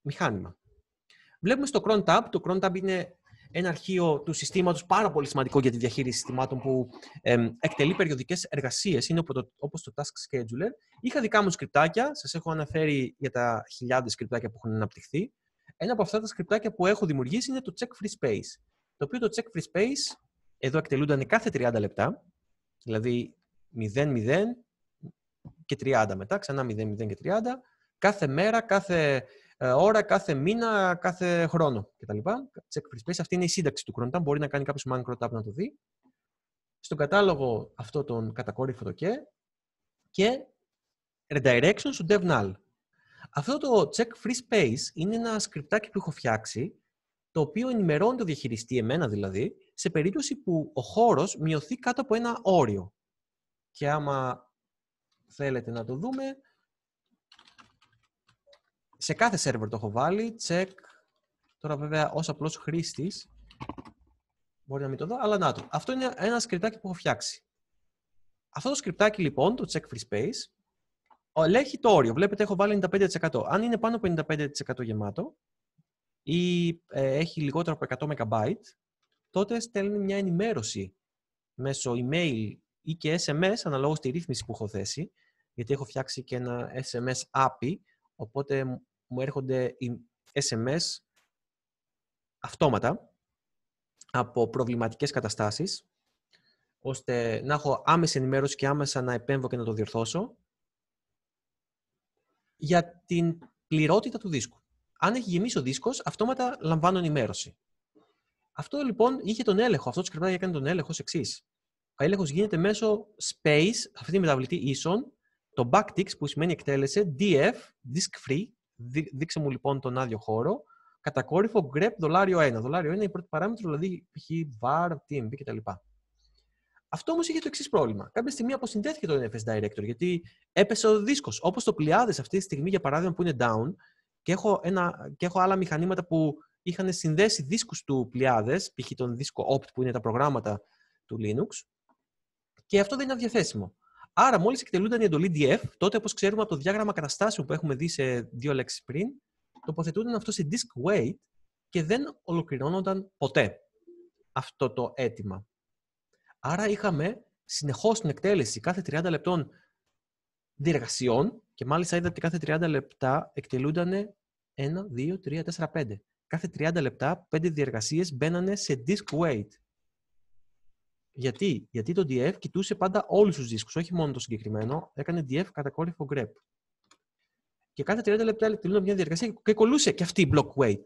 μηχάνημα. Βλέπουμε στο CronTab. το CronTab είναι ένα αρχείο του συστήματος πάρα πολύ σημαντικό για τη διαχείριση συστημάτων που εκτελεί περιοδικές εργασίες, είναι όπως το Task Scheduler. Είχα δικά μου σκρυπτάκια, σας έχω αναφέρει για τα χιλιάδες σκρυπτάκια που έχουν αναπτυχθεί. Ένα από αυτά τα σκρυπτάκια που έχω δημιουργήσει είναι το Check Free Space, το οποίο το Check Free Space εδώ εκτελούνταν κάθε 30 λεπτά, δηλαδή 0, 0, και 30 μετά, ξανά 0, 0 και 30, κάθε μέρα, κάθε ε, ώρα, κάθε μήνα, κάθε χρόνο κτλ. Check free space. Αυτή είναι η σύνταξη του cron μπορεί να κάνει κάποιος macro να το δει. Στον κατάλογο αυτό τον κατακόρυφο το και και redirection στο DevNull. Αυτό το check free space είναι ένα σκριπτάκι που έχω φτιάξει το οποίο ενημερώνει το διαχειριστή, εμένα δηλαδή, σε περίπτωση που ο χώρος μειωθεί κάτω από ένα όριο. Και άμα θέλετε να το δούμε. Σε κάθε σερβερ το έχω βάλει, check. Τώρα βέβαια ως απλός χρήστης, μπορεί να μην το δω, αλλά να το. Αυτό είναι ένα σκριπτάκι που έχω φτιάξει. Αυτό το σκριπτάκι λοιπόν, το check free space, ελέγχει το όριο. Βλέπετε έχω βάλει 95%. Αν είναι πάνω από 55% γεμάτο ή ε, έχει λιγότερο από 100 MB, τότε στέλνει μια ενημέρωση μέσω email ή και SMS, αναλόγως τη ρύθμιση που έχω θέσει, γιατί έχω φτιάξει και ένα SMS API, οπότε μου έρχονται οι SMS αυτόματα από προβληματικές καταστάσεις, ώστε να έχω άμεση ενημέρωση και άμεσα να επέμβω και να το διορθώσω για την πληρότητα του δίσκου. Αν έχει γεμίσει ο δίσκος, αυτόματα λαμβάνω ενημέρωση. Αυτό λοιπόν είχε τον έλεγχο. Αυτό το έκανε τον έλεγχο εξή ο έλεγχος γίνεται μέσω space, αυτή τη μεταβλητή ίσον, το backticks που σημαίνει εκτέλεσε, df, disk free, δείξε μου λοιπόν τον άδειο χώρο, κατακόρυφο grep δολάριο 1. Δολάριο 1 είναι η πρώτη παράμετρο, δηλαδή π.χ. var, tmp κτλ. Αυτό όμως είχε το εξής πρόβλημα. Κάποια στιγμή αποσυνδέθηκε το NFS Director, γιατί έπεσε ο δίσκος. Όπως το πλειάδες αυτή τη στιγμή, για παράδειγμα, που είναι down, και έχω, ένα, και έχω άλλα μηχανήματα που είχαν συνδέσει δίσκους του πλειάδες, π.χ. τον δίσκο opt που είναι τα προγράμματα του Linux, και αυτό δεν είναι διαθέσιμο. Άρα, μόλις εκτελούνταν η εντολή DF, τότε, όπως ξέρουμε από το διάγραμμα καταστάσεων που έχουμε δει σε δύο λέξεις πριν, τοποθετούνταν αυτό σε disk weight και δεν ολοκληρώνονταν ποτέ αυτό το αίτημα. Άρα, είχαμε συνεχώς την εκτέλεση κάθε 30 λεπτών διεργασιών και μάλιστα είδατε κάθε 30 λεπτά εκτελούνταν 1, 2, 3, 4, 5. Κάθε 30 λεπτά 5 διεργασίες μπαίνανε σε disk weight. Γιατί, Γιατί το DF κοιτούσε πάντα όλους τους δίσκους, όχι μόνο το συγκεκριμένο. Έκανε DF κατακόρυφο grep. Και κάθε 30 λεπτά τελείωνε μια διαδικασία και κολούσε και αυτή η block weight.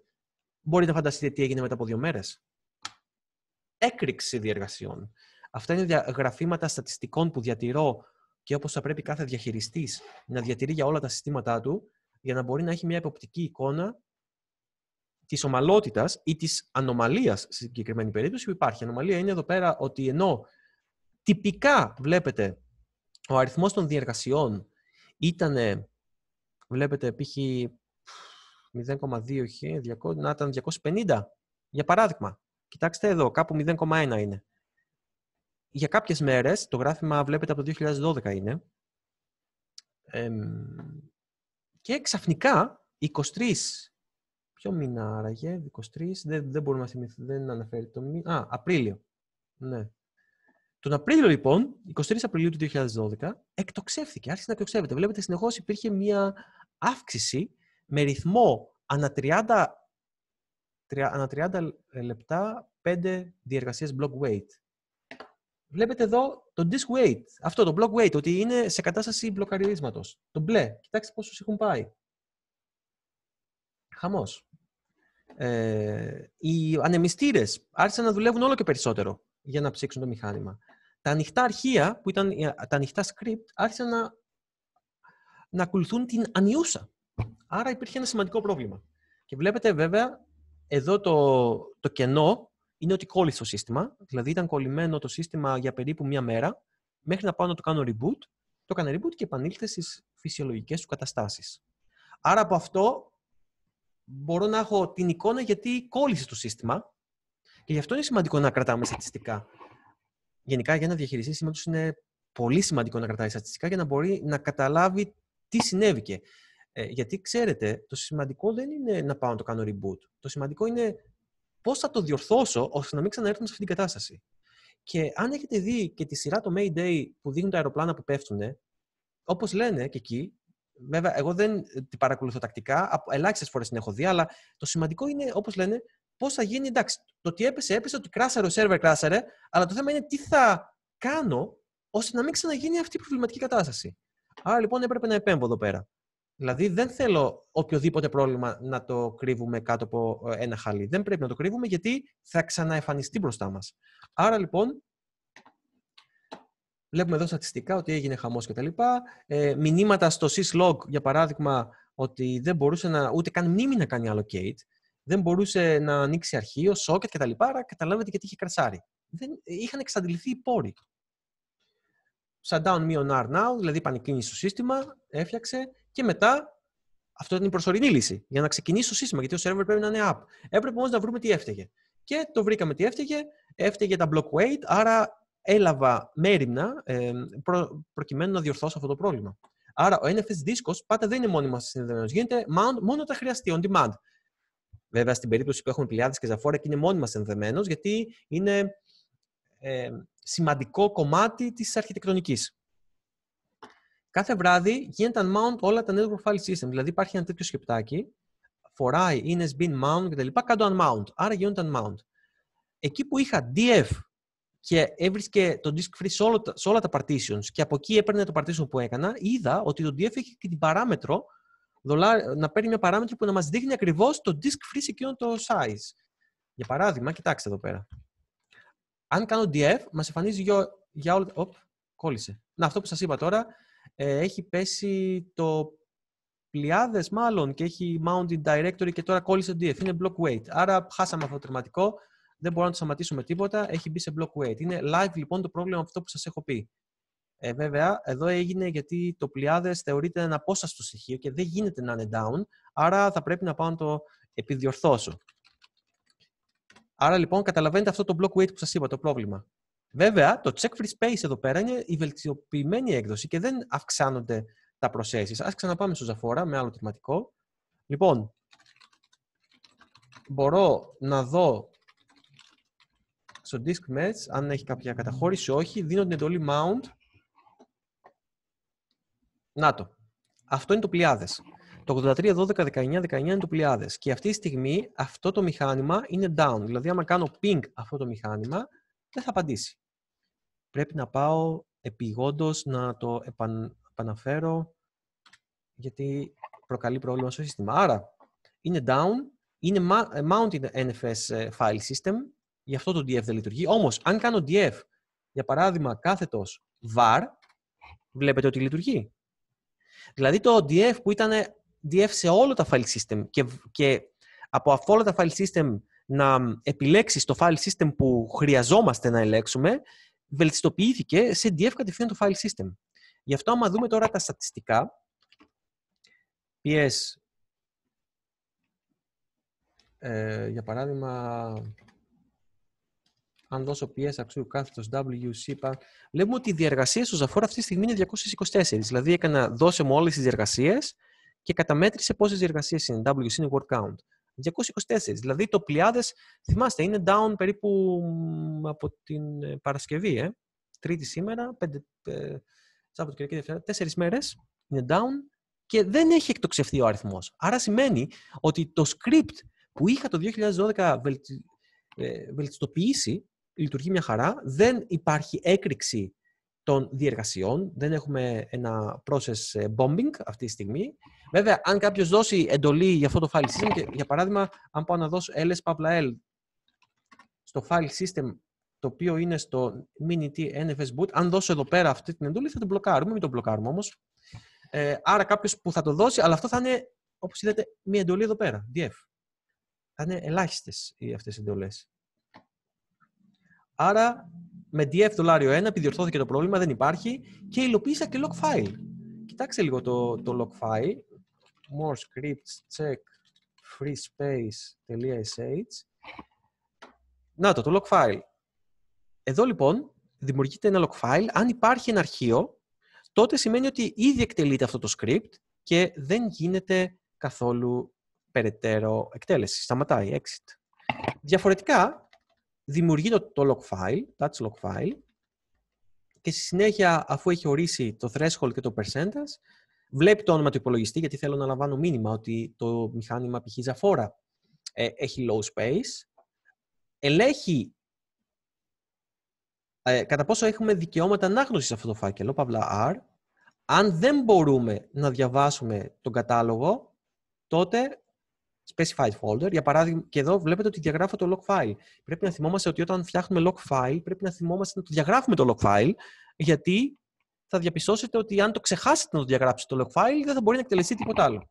Μπορείτε να φανταστείτε τι έγινε μετά από δύο μέρες. Έκρηξη διεργασιών. Αυτά είναι γραφήματα στατιστικών που διατηρώ και όπως θα πρέπει κάθε διαχειριστής να διατηρεί για όλα τα συστήματά του, για να μπορεί να έχει μια εποπτική εικόνα της ομαλότητας ή της ανομαλίας στη συγκεκριμένη περίπτωση που υπάρχει. Η ανομαλία στην συγκεκριμενη εδώ πέρα ότι ενώ τυπικά βλέπετε ο αριθμός των διεργασιών ήταν, βλέπετε, π.χ. 0,2 να ήταν 250, για παράδειγμα. Κοιτάξτε εδώ, κάπου 0,1 είναι. Για κάποιες μέρες, το γράφημα βλέπετε από το 2012 είναι, και ξαφνικά 23 Ποιο μήνα άραγε, 23, δεν, δεν μπορούμε να θυμηθούμε, δεν αναφέρει το μήνα. Α, Απρίλιο. Ναι. Τον Απρίλιο, λοιπόν, 23 Απριλίου του 2012, εκτοξεύθηκε, άρχισε να εκτοξεύεται. Βλέπετε, συνεχώς υπήρχε μία αύξηση με ρυθμό ανά 30, ανά λεπτά 5 διεργασίες block weight. Βλέπετε εδώ το disk weight, αυτό το block weight, ότι είναι σε κατάσταση μπλοκαρίσματο. Το μπλε, κοιτάξτε πόσους έχουν πάει. Χαμός. Ε, οι ανεμιστήρες άρχισαν να δουλεύουν όλο και περισσότερο για να ψήξουν το μηχάνημα. Τα ανοιχτά αρχεία, που ήταν τα ανοιχτά script, άρχισαν να, να ακολουθούν την ανιούσα. Άρα υπήρχε ένα σημαντικό πρόβλημα. Και βλέπετε βέβαια εδώ το, το κενό είναι ότι κόλλησε το σύστημα. Δηλαδή ήταν κολλημένο το σύστημα για περίπου μία μέρα μέχρι να πάω να το κάνω reboot. Το έκανε reboot και επανήλθε στις φυσιολογικές του καταστάσεις. Άρα από αυτό μπορώ να έχω την εικόνα γιατί κόλλησε το σύστημα. Και γι' αυτό είναι σημαντικό να κρατάμε στατιστικά. Γενικά, για να διαχειριστείς τους, είναι πολύ σημαντικό να κρατάει στατιστικά για να μπορεί να καταλάβει τι συνέβηκε. Ε, γιατί ξέρετε, το σημαντικό δεν είναι να πάω να το κάνω reboot. Το σημαντικό είναι πώς θα το διορθώσω ώστε να μην ξαναέρθουμε σε αυτή την κατάσταση. Και αν έχετε δει και τη σειρά το Mayday που δείχνουν τα αεροπλάνα που πέφτουν, όπως λένε και εκεί, Βέβαια, εγώ δεν ε, την παρακολουθώ τακτικά. Ελάχιστες φορές την έχω δει, αλλά το σημαντικό είναι, όπως λένε, πώς θα γίνει. Εντάξει, το ότι έπεσε, έπεσε, ότι κράσαρε ο σερβερ, κράσαρε. Αλλά το θέμα είναι τι θα κάνω ώστε να μην ξαναγίνει αυτή η προβληματική κατάσταση. Άρα λοιπόν έπρεπε να επέμβω εδώ πέρα. Δηλαδή δεν θέλω οποιοδήποτε πρόβλημα να το κρύβουμε κάτω από ε, ένα χαλί. Δεν πρέπει να το κρύβουμε γιατί θα ξαναεφανιστεί μπροστά μας. Άρα λοιπόν Βλέπουμε εδώ στατιστικά ότι έγινε χαμός κτλ. Ε, μηνύματα στο syslog, για παράδειγμα, ότι δεν μπορούσε να, ούτε καν μνήμη να κάνει allocate, δεν μπορούσε να ανοίξει αρχείο, socket κτλ. Άρα καταλάβετε γιατί είχε κρασάρει. Δεν, είχαν εξαντληθεί οι πόροι. Shutdown μείον R now, δηλαδή πανεκκίνησε στο σύστημα, έφτιαξε και μετά αυτό ήταν η προσωρινή λύση για να ξεκινήσει το σύστημα, γιατί ο server πρέπει να είναι up. Έπρεπε όμως να βρούμε τι έφταιγε. Και το βρήκαμε τι έφταιγε. Έφταιγε τα block weight, άρα έλαβα μέρημνα ε, προ, προκειμένου να διορθώσω αυτό το πρόβλημα. Άρα ο NFS δίσκος πάντα δεν είναι μόνιμα συνδεδεμένο. Γίνεται mount μόνο όταν χρειαστεί, on demand. Βέβαια, στην περίπτωση που έχουμε πλειάδες και ζαφόρα και είναι μόνιμα συνδεδεμένο, γιατί είναι ε, σημαντικό κομμάτι της αρχιτεκτονικής. Κάθε βράδυ γίνεται unmount όλα τα network file system. Δηλαδή υπάρχει ένα τέτοιο σκεπτάκι, φοράει, είναι spin mount κτλ. Κάντο unmount. Άρα γίνονται unmount. Εκεί που είχα DF και έβρισκε το disk free σε, όλα τα partitions και από εκεί έπαιρνε το partition που έκανα, είδα ότι το DF έχει και την παράμετρο να παίρνει μια παράμετρο που να μας δείχνει ακριβώς το disk free σε εκείνο το size. Για παράδειγμα, κοιτάξτε εδώ πέρα. Αν κάνω DF, μας εμφανίζει για, για όλα... Οπ, κόλλησε. Να, αυτό που σας είπα τώρα, ε, έχει πέσει το πλειάδες μάλλον και έχει mounted directory και τώρα κόλλησε το DF, είναι block weight. Άρα χάσαμε αυτό το τερματικό δεν μπορούμε να το σταματήσουμε τίποτα, έχει μπει σε block weight. Είναι live λοιπόν το πρόβλημα αυτό που σας έχω πει. Ε, βέβαια, εδώ έγινε γιατί το πλοιάδες θεωρείται ένα απόσταστο στοιχείο και δεν γίνεται να είναι down, άρα θα πρέπει να πάω να το επιδιορθώσω. Άρα λοιπόν καταλαβαίνετε αυτό το block weight που σας είπα, το πρόβλημα. Βέβαια, το check free space εδώ πέρα είναι η βελτιοποιημένη έκδοση και δεν αυξάνονται τα προσέσει. Ας ξαναπάμε στο Ζαφόρα με άλλο τερματικό. Λοιπόν, μπορώ να δω στο disk merge, αν έχει κάποια καταχώρηση, όχι, δίνω την εντολή mount. Να το. Αυτό είναι το πλειάδες. Το 83, 12, 19, 19 είναι το πλειάδες. Και αυτή τη στιγμή αυτό το μηχάνημα είναι down. Δηλαδή, άμα κάνω ping αυτό το μηχάνημα, δεν θα απαντήσει. Πρέπει να πάω επιγόντως να το επαναφέρω, γιατί προκαλεί πρόβλημα στο σύστημα. Άρα, είναι down, είναι mounted NFS ε, file system, γι' αυτό το DF δεν λειτουργεί. Όμως, αν κάνω DF, για παράδειγμα, κάθετος var, βλέπετε ότι λειτουργεί. Δηλαδή το DF που ήταν DF σε όλο τα file system και, και από αυτό όλα τα file system να επιλέξεις το file system που χρειαζόμαστε να ελέξουμε, βελτιστοποιήθηκε σε DF κατευθείαν το file system. Γι' αυτό άμα δούμε τώρα τα στατιστικά, PS, ε, για παράδειγμα, αν δώσω πιέσα αξίου κάθετος WC, βλέπουμε ότι οι διεργασίες τους Ζαφόρ αυτή τη στιγμή είναι 224. Δηλαδή έκανα δώσε μου όλες τις διεργασίες και καταμέτρησε πόσες διεργασίες είναι. WC είναι word count. 224. Δηλαδή το πλειάδες, θυμάστε, είναι down περίπου από την ε, Παρασκευή, ε. Τρίτη σήμερα, πέντε, ε, Σάββατο, Κυριακή, Δευτέρα, τέσσερις μέρες είναι down και δεν έχει εκτοξευθεί ο αριθμός. Άρα σημαίνει ότι το script που είχα το 2012 βελτιστοποιήσει λειτουργεί μια χαρά. Δεν υπάρχει έκρηξη των διεργασιών. Δεν έχουμε ένα process ε, bombing αυτή τη στιγμή. Βέβαια, αν κάποιος δώσει εντολή για αυτό το file system, για παράδειγμα, αν πάω να δώσω ls στο file system το οποίο είναι στο mini t nfs boot, αν δώσω εδώ πέρα αυτή την εντολή θα το μπλοκάρουμε, μην τον μπλοκάρουμε όμως. Ε, άρα κάποιος που θα το δώσει, αλλά αυτό θα είναι, όπως είδατε, μία εντολή εδώ πέρα, df. Θα είναι ελάχιστες οι αυτές οι εντολές. Άρα με DF δολάριο 1 επιδιορθώθηκε το πρόβλημα, δεν υπάρχει και υλοποίησα και log file. Κοιτάξτε λίγο το, το log file. More scripts check freespace.sh Να το, το log file. Εδώ λοιπόν δημιουργείται ένα log file. Αν υπάρχει ένα αρχείο, τότε σημαίνει ότι ήδη εκτελείται αυτό το script και δεν γίνεται καθόλου περαιτέρω εκτέλεση. Σταματάει, exit. Διαφορετικά, δημιουργεί το, το log file, touch log file, και στη συνέχεια, αφού έχει ορίσει το threshold και το percentage, βλέπει το όνομα του υπολογιστή, γιατί θέλω να λαμβάνω μήνυμα ότι το μηχάνημα π.χ. ζαφόρα ε, έχει low space, ελέγχει ε, κατά πόσο έχουμε δικαιώματα ανάγνωσης σε αυτό το φάκελο, παύλα R, αν δεν μπορούμε να διαβάσουμε τον κατάλογο, τότε specified folder. Για παράδειγμα, και εδώ βλέπετε ότι διαγράφω το log file. Πρέπει να θυμόμαστε ότι όταν φτιάχνουμε log file, πρέπει να θυμόμαστε να το διαγράφουμε το log file, γιατί θα διαπιστώσετε ότι αν το ξεχάσετε να το διαγράψετε το log file, δεν θα μπορεί να εκτελεστεί τίποτα άλλο.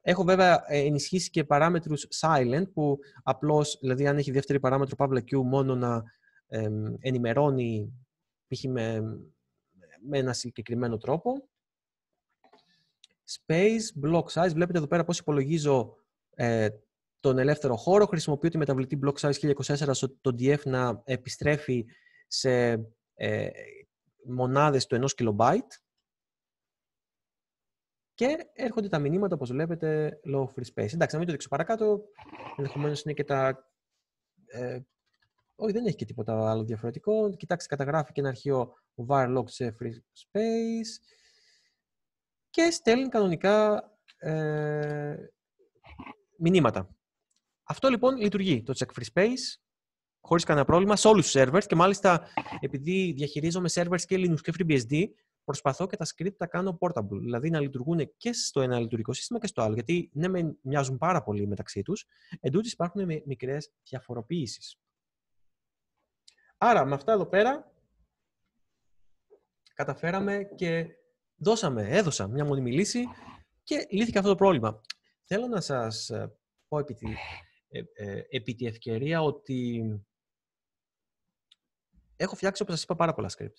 Έχω βέβαια ε, ενισχύσει και παράμετρους silent, που απλώς, δηλαδή αν έχει δεύτερη παράμετρο Pavla Q, μόνο να ενημερώνει π.χ. Με, με ένα συγκεκριμένο τρόπο. Space, block size. Βλέπετε εδώ πέρα πώς υπολογίζω ε, τον ελεύθερο χώρο. Χρησιμοποιώ τη μεταβλητή block size 1024 στο το DF να επιστρέφει σε ε, μονάδες του 1 KB. Και έρχονται τα μηνύματα, όπως βλέπετε, low free space. Εντάξει, να μην το δείξω παρακάτω. Ενδεχομένως είναι και τα... Ε, όχι, δεν έχει και τίποτα άλλο διαφορετικό. Κοιτάξτε, καταγράφει και ένα αρχείο var Logs, σε free space και στέλνει κανονικά ε, μηνύματα. Αυτό λοιπόν λειτουργεί. Το check free space χωρίς κανένα πρόβλημα σε όλους τους servers και μάλιστα επειδή διαχειρίζομαι servers και Linux και FreeBSD προσπαθώ και τα script τα κάνω portable, δηλαδή να λειτουργούν και στο ένα λειτουργικό σύστημα και στο άλλο. Γιατί ναι, μοιάζουν πάρα πολύ μεταξύ τους, εντούτοις υπάρχουν μικρές διαφοροποιήσει. Άρα, με αυτά εδώ πέρα, καταφέραμε και δώσαμε, έδωσα μια μόνιμη λύση και λύθηκε αυτό το πρόβλημα. Θέλω να σας ε, πω ε, ε, επί τη, ευκαιρία ότι έχω φτιάξει, όπως σας είπα, πάρα πολλά script.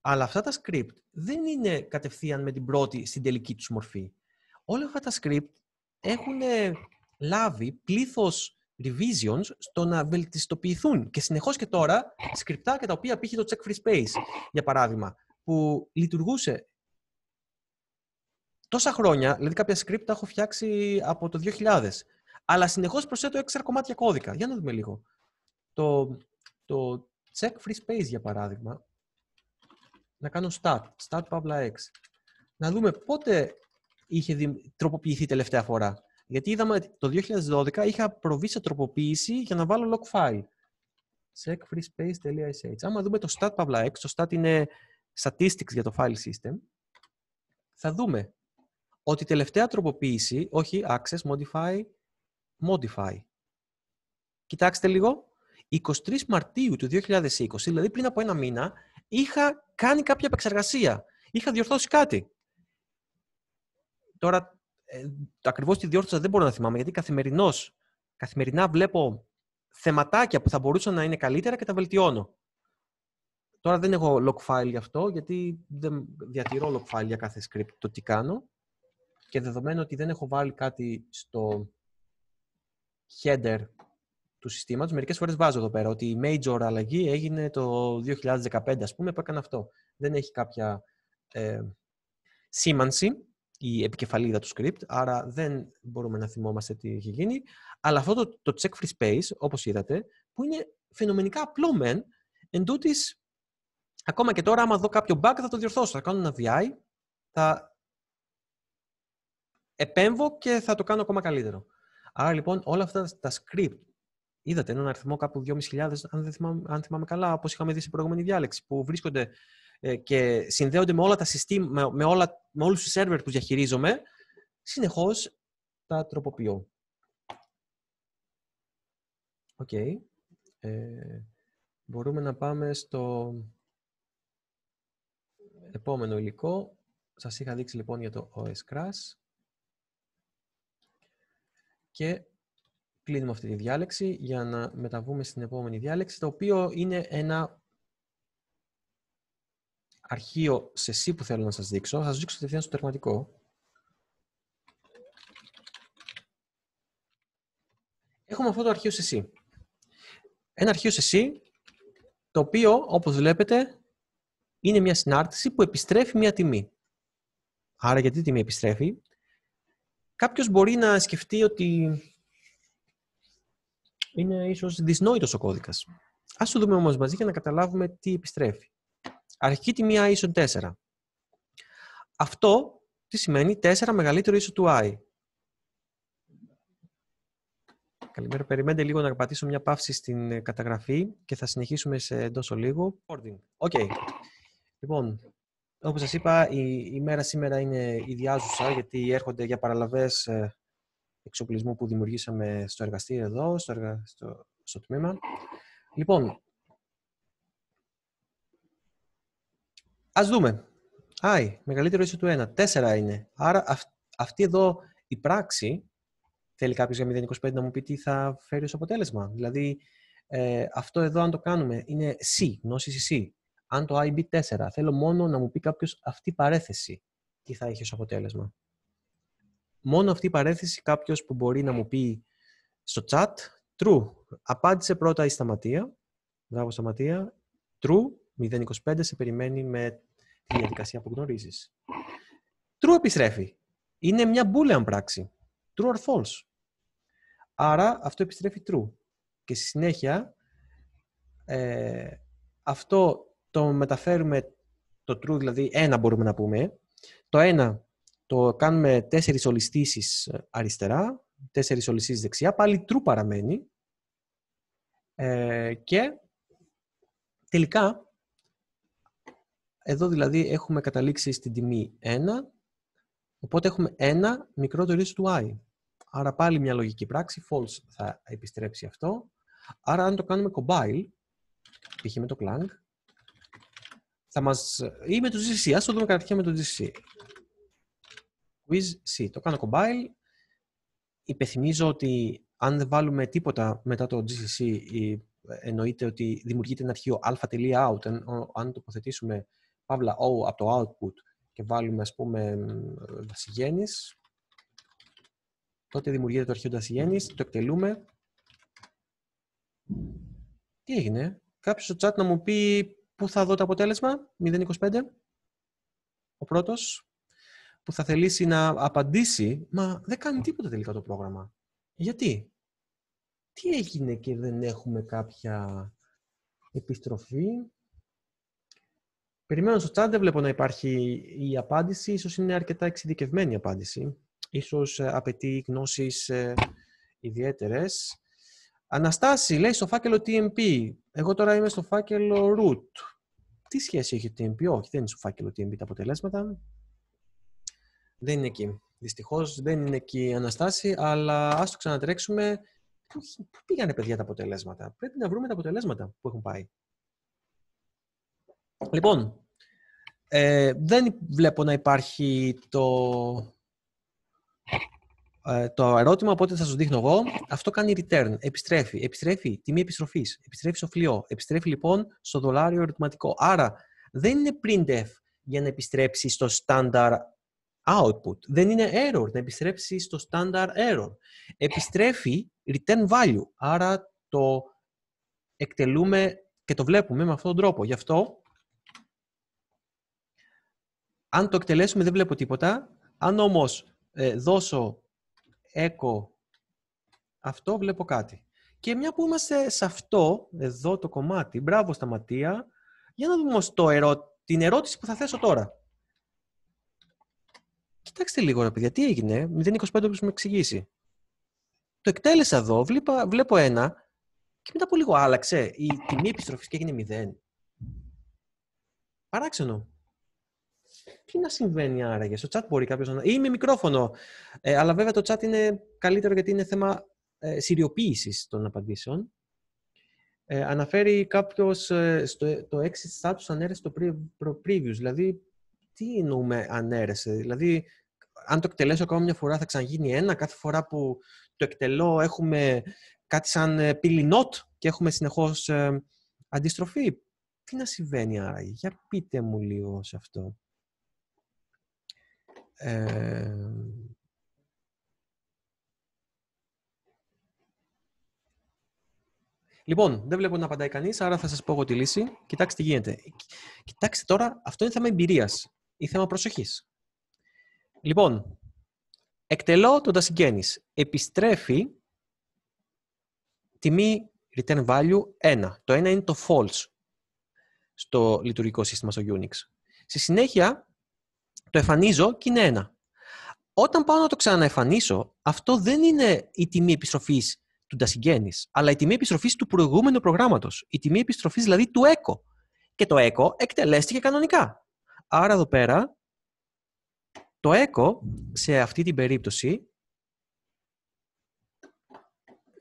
Αλλά αυτά τα script δεν είναι κατευθείαν με την πρώτη στην τελική τους μορφή. Όλα αυτά τα script έχουν λάβει πλήθος revisions στο να βελτιστοποιηθούν. Και συνεχώς και τώρα, σκριπτάκια τα οποία πήγε το check free space, για παράδειγμα, που λειτουργούσε τόσα χρόνια, δηλαδή κάποια script τα έχω φτιάξει από το 2000. Αλλά συνεχώς προσθέτω έξτρα κομμάτια κώδικα. Για να δούμε λίγο. Το, το check free space για παράδειγμα. Να κάνω stat, stat pavla x. Να δούμε πότε είχε τροποποιηθεί τελευταία φορά. Γιατί είδαμε το 2012 είχα προβεί σε τροποποίηση για να βάλω log file. check-freespace.ish. checkfreespace.sh. Άμα δούμε το stat pavla x, το stat είναι statistics για το file system. Θα δούμε ότι η τελευταία τροποποίηση, όχι access, modify, modify. Κοιτάξτε λίγο. 23 Μαρτίου του 2020, δηλαδή πριν από ένα μήνα, είχα κάνει κάποια επεξεργασία. Είχα διορθώσει κάτι. Τώρα, ε, ακριβώς τη διόρθωσα δεν μπορώ να θυμάμαι, γιατί καθημερινώς, καθημερινά βλέπω θεματάκια που θα μπορούσαν να είναι καλύτερα και τα βελτιώνω. Τώρα δεν έχω log file γι' αυτό, γιατί δεν διατηρώ log file για κάθε script το τι κάνω και δεδομένου ότι δεν έχω βάλει κάτι στο header του συστήματος, μερικές φορές βάζω εδώ πέρα ότι η major αλλαγή έγινε το 2015 ας πούμε που αυτό. Δεν έχει κάποια ε, σήμανση η επικεφαλίδα του script, άρα δεν μπορούμε να θυμόμαστε τι έχει γίνει. Αλλά αυτό το, check free space, όπως είδατε, που είναι φαινομενικά απλό μεν, εν τούτης, ακόμα και τώρα άμα δω κάποιο bug θα το διορθώσω, θα κάνω ένα VI, θα επέμβω και θα το κάνω ακόμα καλύτερο. Άρα λοιπόν όλα αυτά τα script, είδατε έναν αριθμό κάπου 2.500, αν, θυμάμαι, αν θυμάμαι καλά, όπως είχαμε δει στην προηγούμενη διάλεξη, που βρίσκονται ε, και συνδέονται με όλα τα συστήματα, με, με, όλα, όλους τους σερβερ που διαχειρίζομαι, συνεχώς τα τροποποιώ. Οκ. Ε, μπορούμε να πάμε στο επόμενο υλικό. Σας είχα δείξει λοιπόν για το OS Crash και κλείνουμε αυτή τη διάλεξη για να μεταβούμε στην επόμενη διάλεξη, το οποίο είναι ένα αρχείο σε C που θέλω να σας δείξω. Θα σας δείξω κατευθείαν στο τερματικό. Έχουμε αυτό το αρχείο σε C. Ένα αρχείο σε C, το οποίο, όπως βλέπετε, είναι μια συνάρτηση που επιστρέφει μια τιμή. Άρα γιατί τιμή επιστρέφει κάποιος μπορεί να σκεφτεί ότι είναι ίσως δυσνόητος ο κώδικας. Ας το δούμε όμως μαζί για να καταλάβουμε τι επιστρέφει. Αρχική τιμή i ίσον 4. Αυτό τι σημαίνει 4 μεγαλύτερο ίσο του i. Καλημέρα, περιμένετε λίγο να πατήσω μια παύση στην ε, καταγραφή και θα συνεχίσουμε σε εντός λίγο. Okay. Λοιπόν, όπως σας είπα, η, η μέρα σήμερα είναι ιδιάζουσα γιατί έρχονται για παραλαβές ε, εξοπλισμού που δημιουργήσαμε στο εργαστήριο εδώ, στο, στο, στο τμήμα. Λοιπόν, ας δούμε. Άι, μεγαλύτερο ίσο του 1. 4 είναι. Άρα αυτή εδώ η πράξη, θέλει κάποιος για 0,25 να μου πει τι θα φέρει ως αποτέλεσμα. Δηλαδή, ε, αυτό εδώ αν το κάνουμε είναι C, γνώση C αν το IB4. Θέλω μόνο να μου πει κάποιος αυτή η παρέθεση τι θα έχει ως αποτέλεσμα. Μόνο αυτή η παρέθεση κάποιος που μπορεί να μου πει στο chat, true, απάντησε πρώτα η σταματία, μπράβο σταματία, true, 025 σε περιμένει με τη διαδικασία που γνωρίζεις. True επιστρέφει. Είναι μια boolean πράξη. True or false. Άρα αυτό επιστρέφει true. Και στη συνέχεια ε, αυτό το μεταφέρουμε το true, δηλαδή ένα μπορούμε να πούμε. Το ένα το κάνουμε τέσσερις ολιστήσεις αριστερά, τέσσερις ολιστήσεις δεξιά, πάλι true παραμένει. Ε, και τελικά, εδώ δηλαδή έχουμε καταλήξει στην τιμή 1, οπότε έχουμε ένα μικρότερο ίσο του i. Άρα πάλι μια λογική πράξη, false θα επιστρέψει αυτό. Άρα αν το κάνουμε compile, π.χ. με το clang, θα μας... ή με το gcc, Ας το δούμε καταρχήν με το gcc. Quiz C. Το κάνω compile. Υπενθυμίζω ότι αν δεν βάλουμε τίποτα μετά το GCC, εννοείται ότι δημιουργείται ένα αρχείο α.out. Αν τοποθετήσουμε παύλα O από το output και βάλουμε, ας πούμε, δασιγέννης, τότε δημιουργείται το αρχείο δασιγέννης, το εκτελούμε. Τι έγινε, κάποιος στο chat να μου πει Πού θα δω το αποτέλεσμα, 0,25. Ο πρώτος που θα θελήσει να απαντήσει, μα δεν κάνει τίποτα τελικά το πρόγραμμα. Γιατί, τι έγινε και δεν έχουμε κάποια επιστροφή. Περιμένω στο τσάντε βλέπω να υπάρχει η απάντηση. Ίσως είναι αρκετά εξειδικευμένη η απάντηση. Ίσως ε, απαιτεί γνώσεις ε, ιδιαίτερες. Αναστάση, λέει στο φάκελο TMP. Εγώ τώρα είμαι στο φάκελο root. Τι σχέση έχει το TMP, όχι, δεν είναι στο φάκελο TMP τα αποτελέσματα. Δεν είναι εκεί. Δυστυχώς δεν είναι εκεί η Αναστάση, αλλά ας το ξανατρέξουμε. Πού πήγανε παιδιά τα αποτελέσματα. Πρέπει να βρούμε τα αποτελέσματα που έχουν πάει. Λοιπόν, ε, δεν βλέπω να υπάρχει το ε, το ερώτημα οπότε, θα σου δείχνω εγώ, αυτό κάνει return, επιστρέφει, επιστρέφει τιμή επιστροφής, επιστρέφει στο φλοιό, επιστρέφει λοιπόν στο δολάριο ερωτηματικό. Άρα δεν είναι printf για να επιστρέψει στο standard output, δεν είναι error, να επιστρέψει στο standard error. Επιστρέφει return value, άρα το εκτελούμε και το βλέπουμε με αυτόν τον τρόπο. Γι' αυτό, αν το εκτελέσουμε δεν βλέπω τίποτα, αν όμως ε, δώσω echo αυτό βλέπω κάτι. Και μια που είμαστε σε αυτό, εδώ το κομμάτι, μπράβο στα Ματία, για να δούμε όμως το την ερώτηση που θα θέσω τώρα. Κοιτάξτε λίγο ρε παιδιά, τι έγινε, 025 όπως με εξηγήσει. Το εκτέλεσα εδώ, βλέπω ένα και μετά από λίγο άλλαξε η τιμή επιστροφής και έγινε 0. Παράξενο. Τι να συμβαίνει άραγε, στο chat μπορεί κάποιος να. ή με μικρόφωνο. Ε, αλλά βέβαια το chat είναι καλύτερο γιατί είναι θέμα ε, συριοποίησης των απαντήσεων. Ε, αναφέρει κάποιος ε, ε, το exit status ανέρεσε το previous. Δηλαδή, τι εννοούμε ανέρεσε. Δηλαδή, αν το εκτελέσω ακόμα μια φορά θα ξαναγίνει ένα. Κάθε φορά που το εκτελώ έχουμε κάτι σαν πυλινότ ε, και έχουμε συνεχώς ε, αντιστροφή. Τι να συμβαίνει άραγε. Για πείτε μου λίγο σε αυτό. Ε, λοιπόν, δεν βλέπω να απαντάει κανείς, άρα θα σας πω εγώ τη λύση. Κοιτάξτε τι γίνεται. Κοιτάξτε τώρα, αυτό είναι θέμα εμπειρίας ή θέμα προσοχής. Λοιπόν, εκτελώ τον τασιγκέννη. Επιστρέφει τιμή return value 1. Το 1 είναι το false στο λειτουργικό σύστημα στο Unix. Στη συνέχεια, το εμφανίζω και είναι ένα. Όταν πάω να το ξαναεφανίσω, αυτό δεν είναι η τιμή επιστροφής του Ντασιγκέννη, αλλά η τιμή επιστροφής του προηγούμενου προγράμματος. Η τιμή επιστροφής δηλαδή του ΕΚΟ. Και το ΕΚΟ εκτελέστηκε κανονικά. Άρα εδώ πέρα, το ΕΚΟ σε αυτή την περίπτωση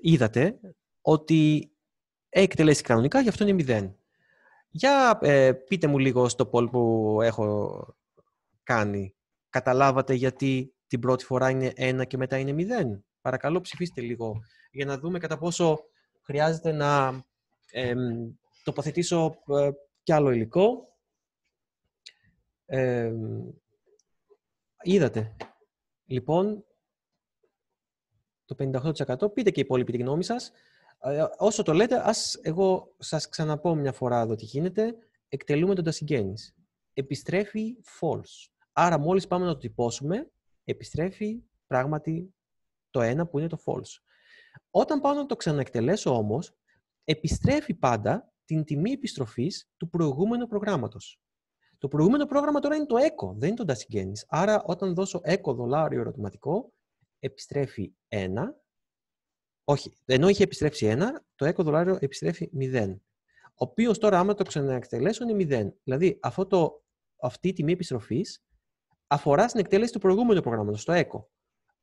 είδατε ότι εκτελέστηκε κανονικά, γι' αυτό είναι 0. Για ε, πείτε μου λίγο στο poll που έχω κάνει. Καταλάβατε γιατί την πρώτη φορά είναι ένα και μετά είναι μηδέν. Παρακαλώ ψηφίστε λίγο για να δούμε κατά πόσο χρειάζεται να τοποθετήσω ε, κι άλλο υλικό. Ε, είδατε. Λοιπόν, το 58% πείτε και οι υπόλοιποι τη γνώμη σας. Ε, όσο το λέτε, ας εγώ σας ξαναπώ μια φορά εδώ τι γίνεται. Εκτελούμε τον συγγένεις. Επιστρέφει false. Άρα μόλις πάμε να το τυπώσουμε, επιστρέφει πράγματι το ένα που είναι το false. Όταν πάω να το ξαναεκτελέσω όμως, επιστρέφει πάντα την τιμή επιστροφής του προηγούμενου προγράμματος. Το προηγούμενο πρόγραμμα τώρα είναι το echo, δεν είναι το dasigenis. Άρα όταν δώσω echo δολάριο ερωτηματικό, επιστρέφει 1. Όχι, ενώ είχε επιστρέψει 1, το echo δολάριο επιστρέφει 0. Ο οποίος τώρα, άμα το ξαναεκτελέσω, είναι 0. Δηλαδή, αυτό το, αυτή η τιμή επιστροφής αφορά στην εκτέλεση του προηγούμενου προγράμματος, το ΕΚΟ.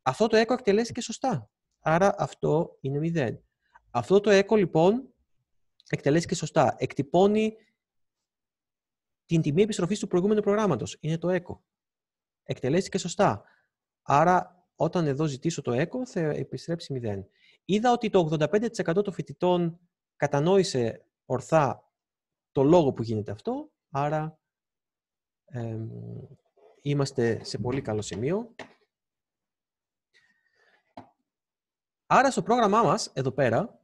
Αυτό το ΕΚΟ εκτελέστηκε σωστά. Άρα αυτό είναι 0. Αυτό το ΕΚΟ λοιπόν εκτελέστηκε σωστά. Εκτυπώνει την τιμή επιστροφής του προηγούμενου προγράμματος. Είναι το ΕΚΟ. Εκτελέστηκε σωστά. Άρα όταν εδώ ζητήσω το ΕΚΟ θα επιστρέψει 0. Είδα ότι το 85% των φοιτητών κατανόησε ορθά το λόγο που γίνεται αυτό, άρα ε, είμαστε σε πολύ καλό σημείο. Άρα στο πρόγραμμά μας, εδώ πέρα,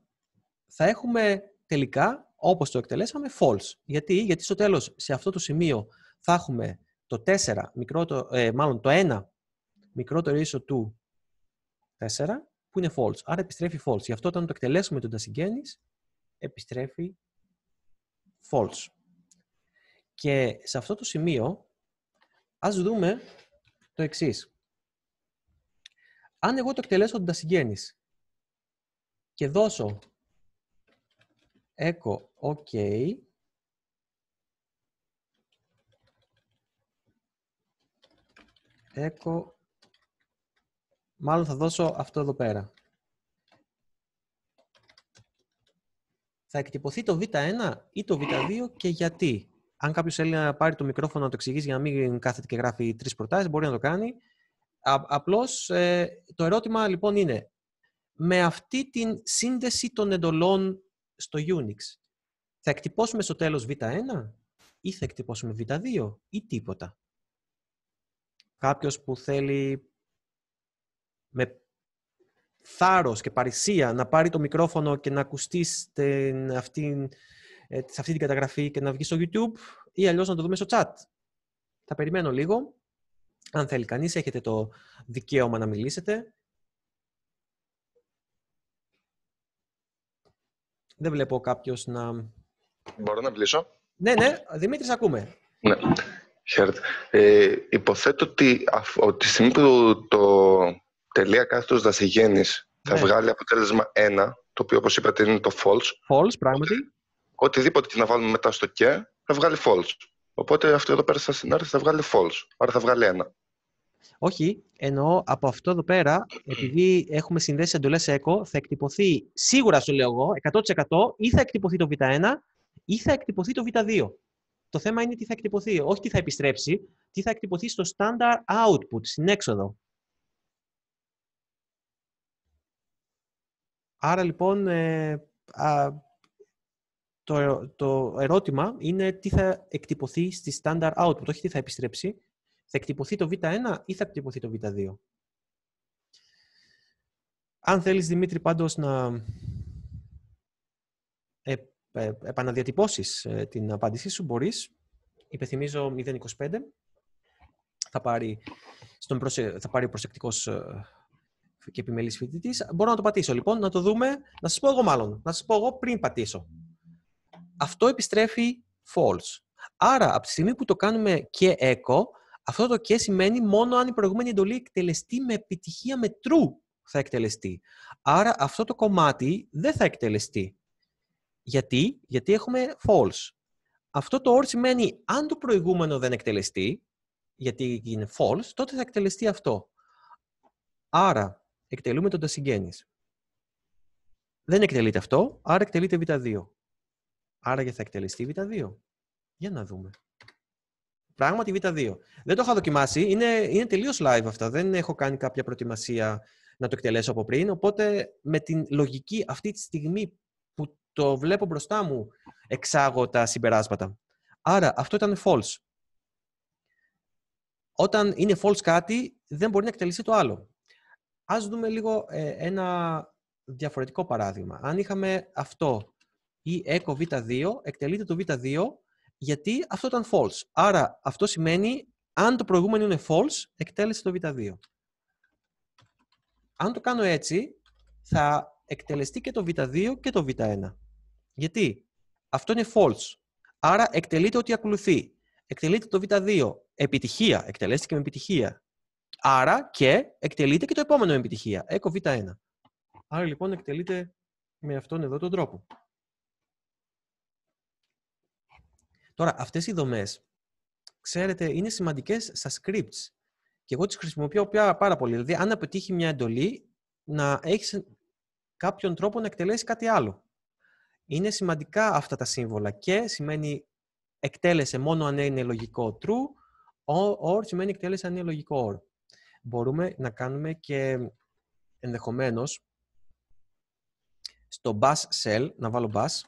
θα έχουμε τελικά, όπως το εκτελέσαμε, false. Γιατί, Γιατί στο τέλος, σε αυτό το σημείο, θα έχουμε το 4, μικρότερο, ε, μάλλον το 1, μικρότερο ίσο του 4, που είναι false. Άρα επιστρέφει false. Γι' αυτό όταν το εκτελέσουμε τον τασυγγένης, επιστρέφει false. Και σε αυτό το σημείο, Ας δούμε το εξής. Αν εγώ το εκτελέσω την συγγέννη και δώσω echo OK echo μάλλον θα δώσω αυτό εδώ πέρα. Θα εκτυπωθεί το β1 ή το β2 και γιατί αν κάποιος θέλει να πάρει το μικρόφωνο να το εξηγήσει για να μην κάθεται και γράφει τρεις προτάσεις, μπορεί να το κάνει. Απλώς ε, το ερώτημα λοιπόν είναι, με αυτή τη σύνδεση των εντολών στο Unix, θα εκτυπώσουμε στο τέλος β1 ή θα εκτυπώσουμε β2 ή τίποτα. Κάποιος που θέλει με θάρρος και παρησία να πάρει το μικρόφωνο και να ακουστεί αυτήν ε, σε αυτή την καταγραφή και να βγει στο YouTube ή αλλιώς να το δούμε στο chat. Θα περιμένω λίγο. Αν θέλει κανείς, έχετε το δικαίωμα να μιλήσετε. Δεν βλέπω κάποιος να... Μπορώ να μιλήσω. Ναι, ναι. Δημήτρης, ακούμε. Ναι. Χαίρετε. Ε, υποθέτω ότι τη στιγμή που το τελεία κάθετος δασηγένης θα ναι. βγάλει αποτέλεσμα 1, το οποίο όπως είπατε είναι το false. False, πράγματι οτιδήποτε και να βάλουμε μετά στο και θα βγάλει false. Οπότε αυτό εδώ πέρα στα συνάρτηση θα βγάλει false. Άρα θα βγάλει ένα. Όχι, Ενώ από αυτό εδώ πέρα, επειδή έχουμε συνδέσει εντολές echo, θα εκτυπωθεί σίγουρα, σου λέω εγώ, 100% ή θα εκτυπωθεί το β1 ή θα εκτυπωθεί το β2. Το θέμα είναι τι θα εκτυπωθεί, όχι τι θα επιστρέψει, τι θα εκτυπωθεί στο standard output, στην έξοδο. Άρα λοιπόν, ε, α, το, το ερώτημα είναι τι θα εκτυπωθεί στη standard output, όχι τι θα επιστρέψει. Θα εκτυπωθεί το β1 ή θα εκτυπωθεί το β2. Αν θέλεις, Δημήτρη, πάντως να ε, ε, επαναδιατυπώσεις ε, την απάντησή σου, μπορείς. Υπενθυμίζω 0.25. Θα πάρει, ο προσε... πάρει προσεκτικός και επιμελής φοιτητής. Μπορώ να το πατήσω, λοιπόν, να το δούμε. Να σας πω εγώ μάλλον. Να σας πω εγώ πριν πατήσω αυτό επιστρέφει false. Άρα, από τη στιγμή που το κάνουμε και echo, αυτό το και σημαίνει μόνο αν η προηγούμενη εντολή εκτελεστεί με επιτυχία με true θα εκτελεστεί. Άρα αυτό το κομμάτι δεν θα εκτελεστεί. Γιατί, γιατί έχουμε false. Αυτό το or σημαίνει αν το προηγούμενο δεν εκτελεστεί, γιατί είναι false, τότε θα εκτελεστεί αυτό. Άρα εκτελούμε τον συγγένεις. Δεν εκτελείται αυτό, άρα εκτελείται β2. Άρα και θα εκτελεστεί Β2. Για να δούμε. Πράγματι Β2. Δεν το είχα δοκιμάσει. Είναι, είναι τελείως live αυτά. Δεν έχω κάνει κάποια προετοιμασία να το εκτελέσω από πριν. Οπότε με την λογική αυτή τη στιγμή που το βλέπω μπροστά μου εξάγω τα συμπεράσματα. Άρα αυτό ήταν false. Όταν είναι false κάτι δεν μπορεί να εκτελεστεί το άλλο. Ας δούμε λίγο ε, ένα διαφορετικό παράδειγμα. Αν είχαμε αυτό ή echo β2 εκτελείται το β2 γιατί αυτό ήταν false. Άρα αυτό σημαίνει αν το προηγούμενο είναι false, εκτέλεσε το β2. Αν το κάνω έτσι, θα εκτελεστεί και το β2 και το β1. Γιατί αυτό είναι false. Άρα εκτελείται ό,τι ακολουθεί. Εκτελείται το β2. Επιτυχία. Εκτελέστηκε με επιτυχία. Άρα και εκτελείται και το επόμενο με επιτυχια echo Έκο β1. Άρα λοιπόν εκτελείται με αυτόν εδώ τον τρόπο. Τώρα, αυτές οι δομές, ξέρετε, είναι σημαντικές στα scripts. Και εγώ τις χρησιμοποιώ πια πάρα πολύ. Δηλαδή, αν αποτύχει μια εντολή, να έχεις κάποιον τρόπο να εκτελέσεις κάτι άλλο. Είναι σημαντικά αυτά τα σύμβολα και σημαίνει εκτέλεσε μόνο αν είναι λογικό true, or σημαίνει εκτέλεσε αν είναι λογικό or. Μπορούμε να κάνουμε και ενδεχομένως στο bus cell, να βάλω bus,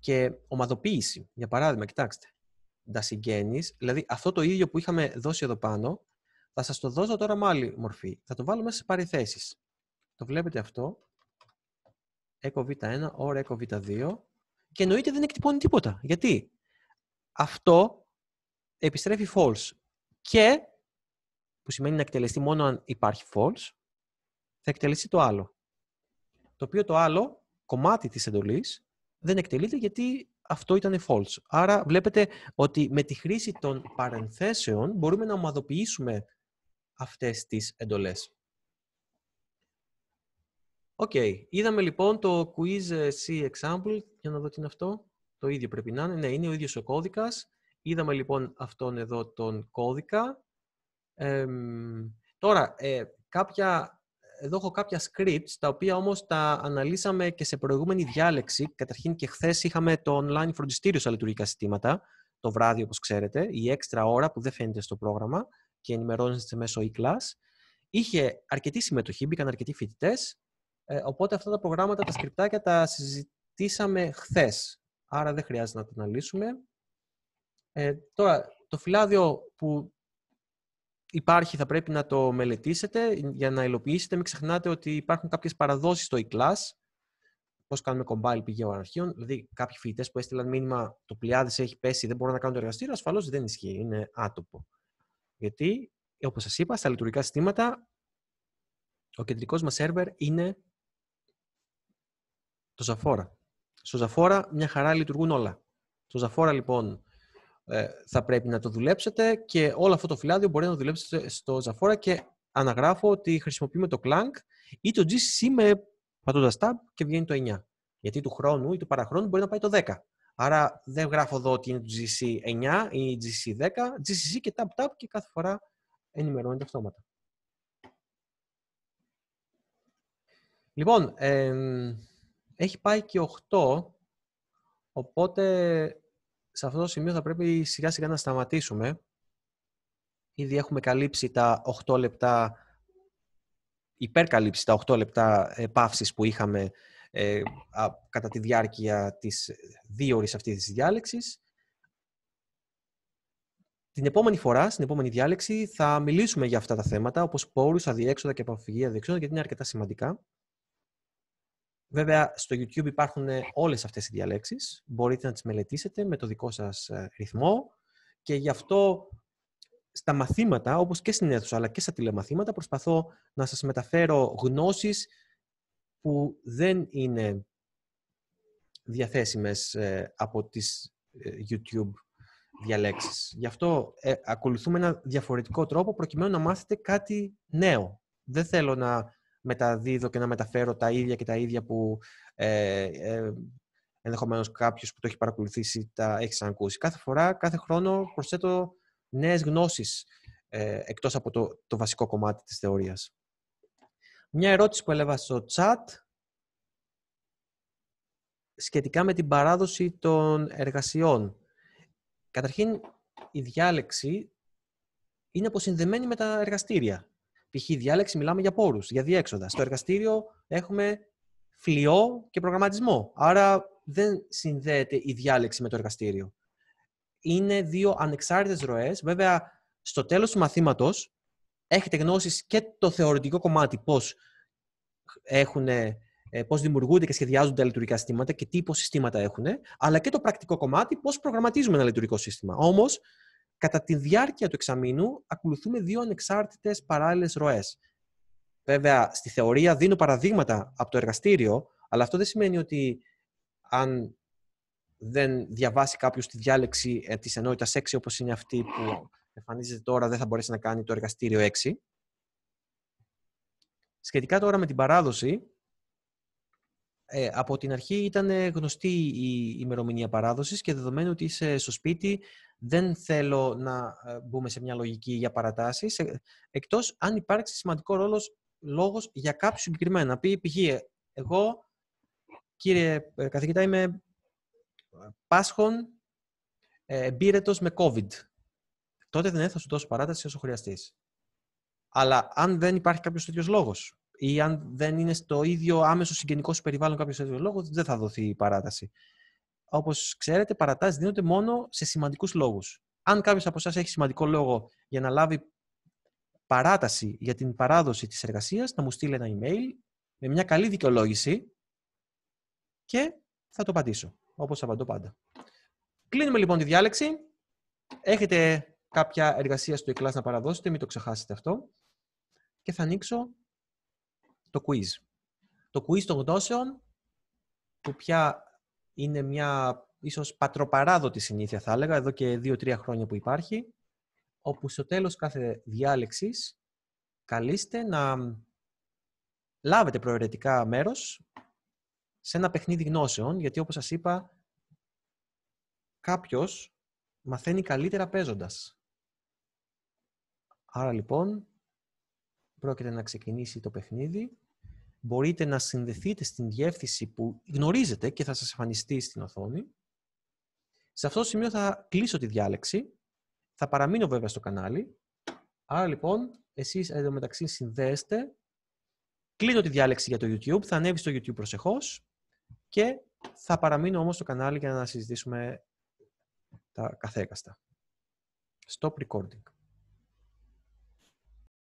και ομαδοποίηση. Για παράδειγμα, κοιτάξτε, τα συγγένεις, δηλαδή αυτό το ίδιο που είχαμε δώσει εδώ πάνω, θα σας το δώσω τώρα με άλλη μορφή. Θα το βάλω μέσα σε παρεθέσεις. Το βλέπετε αυτό, έκο 1 OR ώρα έκο β2 και εννοείται δεν εκτυπώνει τίποτα. Γιατί αυτό επιστρέφει false και που σημαίνει να εκτελεστεί μόνο αν υπάρχει false, θα εκτελεστεί το άλλο. Το οποίο το άλλο κομμάτι της εντολής δεν εκτελείται γιατί αυτό ήταν false. Άρα βλέπετε ότι με τη χρήση των παρενθέσεων μπορούμε να ομαδοποιήσουμε αυτές τις εντολές. Οκ. Okay. Είδαμε λοιπόν το quiz C example. Για να δω τι είναι αυτό. Το ίδιο πρέπει να είναι. Ναι, είναι ο ίδιος ο κώδικας. Είδαμε λοιπόν αυτόν εδώ τον κώδικα. τώρα, ε, κάποια εδώ έχω κάποια scripts, τα οποία όμως τα αναλύσαμε και σε προηγούμενη διάλεξη. Καταρχήν και χθες είχαμε το online φροντιστήριο στα λειτουργικά συστήματα, το βράδυ όπως ξέρετε, η έξτρα ώρα που δεν φαίνεται στο πρόγραμμα και ενημερώνεστε μέσω e-class. Είχε αρκετή συμμετοχή, μπήκαν αρκετοί φοιτητές. Ε, οπότε αυτά τα προγράμματα, τα σκριπτάκια τα συζητήσαμε χθες. Άρα δεν χρειάζεται να τα αναλύσουμε. Ε, τώρα, το φυλάδιο που υπάρχει, θα πρέπει να το μελετήσετε για να υλοποιήσετε. Μην ξεχνάτε ότι υπάρχουν κάποιες παραδόσεις στο e-class, πώς κάνουμε compile πηγαίων αρχείων. Δηλαδή, κάποιοι φοιτητές που έστειλαν μήνυμα το πλειάδες έχει πέσει, δεν μπορώ να κάνουν το εργαστήριο, ασφαλώς δεν ισχύει, είναι άτομο. Γιατί, όπως σας είπα, στα λειτουργικά συστήματα, ο κεντρικός μας σερβερ είναι το Zafora. Στο Zafora μια χαρά λειτουργούν όλα. Στο Zafora λοιπόν ε, θα πρέπει να το δουλέψετε και όλο αυτό το φυλάδιο μπορεί να το δουλέψετε στο Zafora και αναγράφω ότι χρησιμοποιούμε το Clang ή το GCC με πατώντας Tab και βγαίνει το 9. Γιατί του χρόνου ή του παραχρόνου μπορεί να πάει το 10. Άρα δεν γράφω εδώ ότι είναι το GC9 ή GC10, GCC και Tab Tab και κάθε φορά ενημερώνεται αυτόματα. Λοιπόν, ε, έχει πάει και 8, οπότε σε αυτό το σημείο θα πρέπει σιγά σιγά να σταματήσουμε. Ήδη έχουμε καλύψει τα 8 λεπτά, υπερκαλύψει τα 8 λεπτά ε, που είχαμε ε, κατά τη διάρκεια της ε, δύο ώρης αυτής της διάλεξης. Την επόμενη φορά, στην επόμενη διάλεξη, θα μιλήσουμε για αυτά τα θέματα, όπως πόρους, αδιέξοδα και αποφυγή αδιεξόδα, γιατί είναι αρκετά σημαντικά. Βέβαια, στο YouTube υπάρχουν ε, όλες αυτές οι διαλέξεις. Μπορείτε να τις μελετήσετε με το δικό σας ε, ρυθμό και γι' αυτό στα μαθήματα, όπως και στην αίθουσα, αλλά και στα τηλεμαθήματα, προσπαθώ να σας μεταφέρω γνώσεις που δεν είναι διαθέσιμες ε, από τις YouTube διαλέξεις. Γι' αυτό ακολουθούμε ένα διαφορετικό τρόπο προκειμένου να μάθετε κάτι νέο. Δεν θέλω να μεταδίδω και να μεταφέρω τα ίδια και τα ίδια που ε, ε, ενδεχομένως κάποιος που το έχει παρακολουθήσει τα έχει ακούσει. Κάθε φορά, κάθε χρόνο προσθέτω νέες γνώσεις ε, εκτός από το, το βασικό κομμάτι της θεωρίας. Μια ερώτηση που έλεγα στο chat σχετικά με την παράδοση των εργασιών. Καταρχήν, η διάλεξη είναι αποσυνδεμένη με τα εργαστήρια. Π.χ. διάλεξη μιλάμε για πόρους, για διέξοδα. Στο εργαστήριο έχουμε φλοιό και προγραμματισμό. Άρα δεν συνδέεται η διάλεξη με το εργαστήριο. Είναι δύο ανεξάρτητες ροές. Βέβαια, στο τέλος του μαθήματος έχετε γνώσεις και το θεωρητικό κομμάτι πώς, έχουν, ε, πώς δημιουργούνται και σχεδιάζονται τα λειτουργικά συστήματα και τι υποσυστήματα έχουν, αλλά και το πρακτικό κομμάτι πώς προγραμματίζουμε ένα λειτουργικό σύστημα. Όμως, Κατά τη διάρκεια του εξαμήνου ακολουθούμε δύο ανεξάρτητες παράλληλες ροές. Βέβαια, στη θεωρία δίνω παραδείγματα από το εργαστήριο, αλλά αυτό δεν σημαίνει ότι αν δεν διαβάσει κάποιος τη διάλεξη τη ε, της 6 όπως είναι αυτή που εμφανίζεται τώρα δεν θα μπορέσει να κάνει το εργαστήριο 6. Σχετικά τώρα με την παράδοση, ε, από την αρχή ήταν γνωστή η ημερομηνία παράδοσης και δεδομένου ότι είσαι στο σπίτι δεν θέλω να ε, μπούμε σε μια λογική για παρατάσεις ε, Εκτός αν υπάρξει σημαντικό ρόλος λόγος για κάποιους Να Πει π.χ. εγώ κύριε καθηγητά είμαι πάσχων εμπίρετο με COVID. Τότε δεν ναι, θα σου δώσω παράταση όσο χρειαστείς. Αλλά αν δεν υπάρχει κάποιος τέτοιος λόγος, ή αν δεν είναι στο ίδιο άμεσο συγγενικό σου περιβάλλον κάποιος τέτοιο λόγο, δεν θα δοθεί η παράταση. Όπως ξέρετε, παρατάσεις δίνονται μόνο σε σημαντικούς λόγους. Αν κάποιος από εσάς έχει σημαντικό λόγο για να λάβει παράταση για την παράδοση της εργασίας, να μου στείλει ένα email με μια καλή δικαιολόγηση και θα το απαντήσω. Όπως απαντώ πάντα. Κλείνουμε λοιπόν τη διάλεξη. Έχετε κάποια εργασία στο e να παραδώσετε, μην το ξεχάσετε αυτό. Και θα ανοίξω το quiz. Το quiz των γνώσεων, που πια είναι μια ίσως πατροπαράδοτη συνήθεια θα έλεγα, εδώ και δύο-τρία χρόνια που υπάρχει, όπου στο τέλος κάθε διάλεξης καλείστε να λάβετε προαιρετικά μέρος σε ένα παιχνίδι γνώσεων, γιατί όπως σας είπα, κάποιος μαθαίνει καλύτερα παίζοντας. Άρα λοιπόν, πρόκειται να ξεκινήσει το παιχνίδι μπορείτε να συνδεθείτε στην διεύθυνση που γνωρίζετε και θα σας εμφανιστεί στην οθόνη. Σε αυτό το σημείο θα κλείσω τη διάλεξη. Θα παραμείνω βέβαια στο κανάλι. Άρα λοιπόν, εσείς εδώ μεταξύ συνδέεστε. Κλείνω τη διάλεξη για το YouTube. Θα ανέβει στο YouTube προσεχώς. Και θα παραμείνω όμως στο κανάλι για να συζητήσουμε τα καθέκαστα. Stop recording.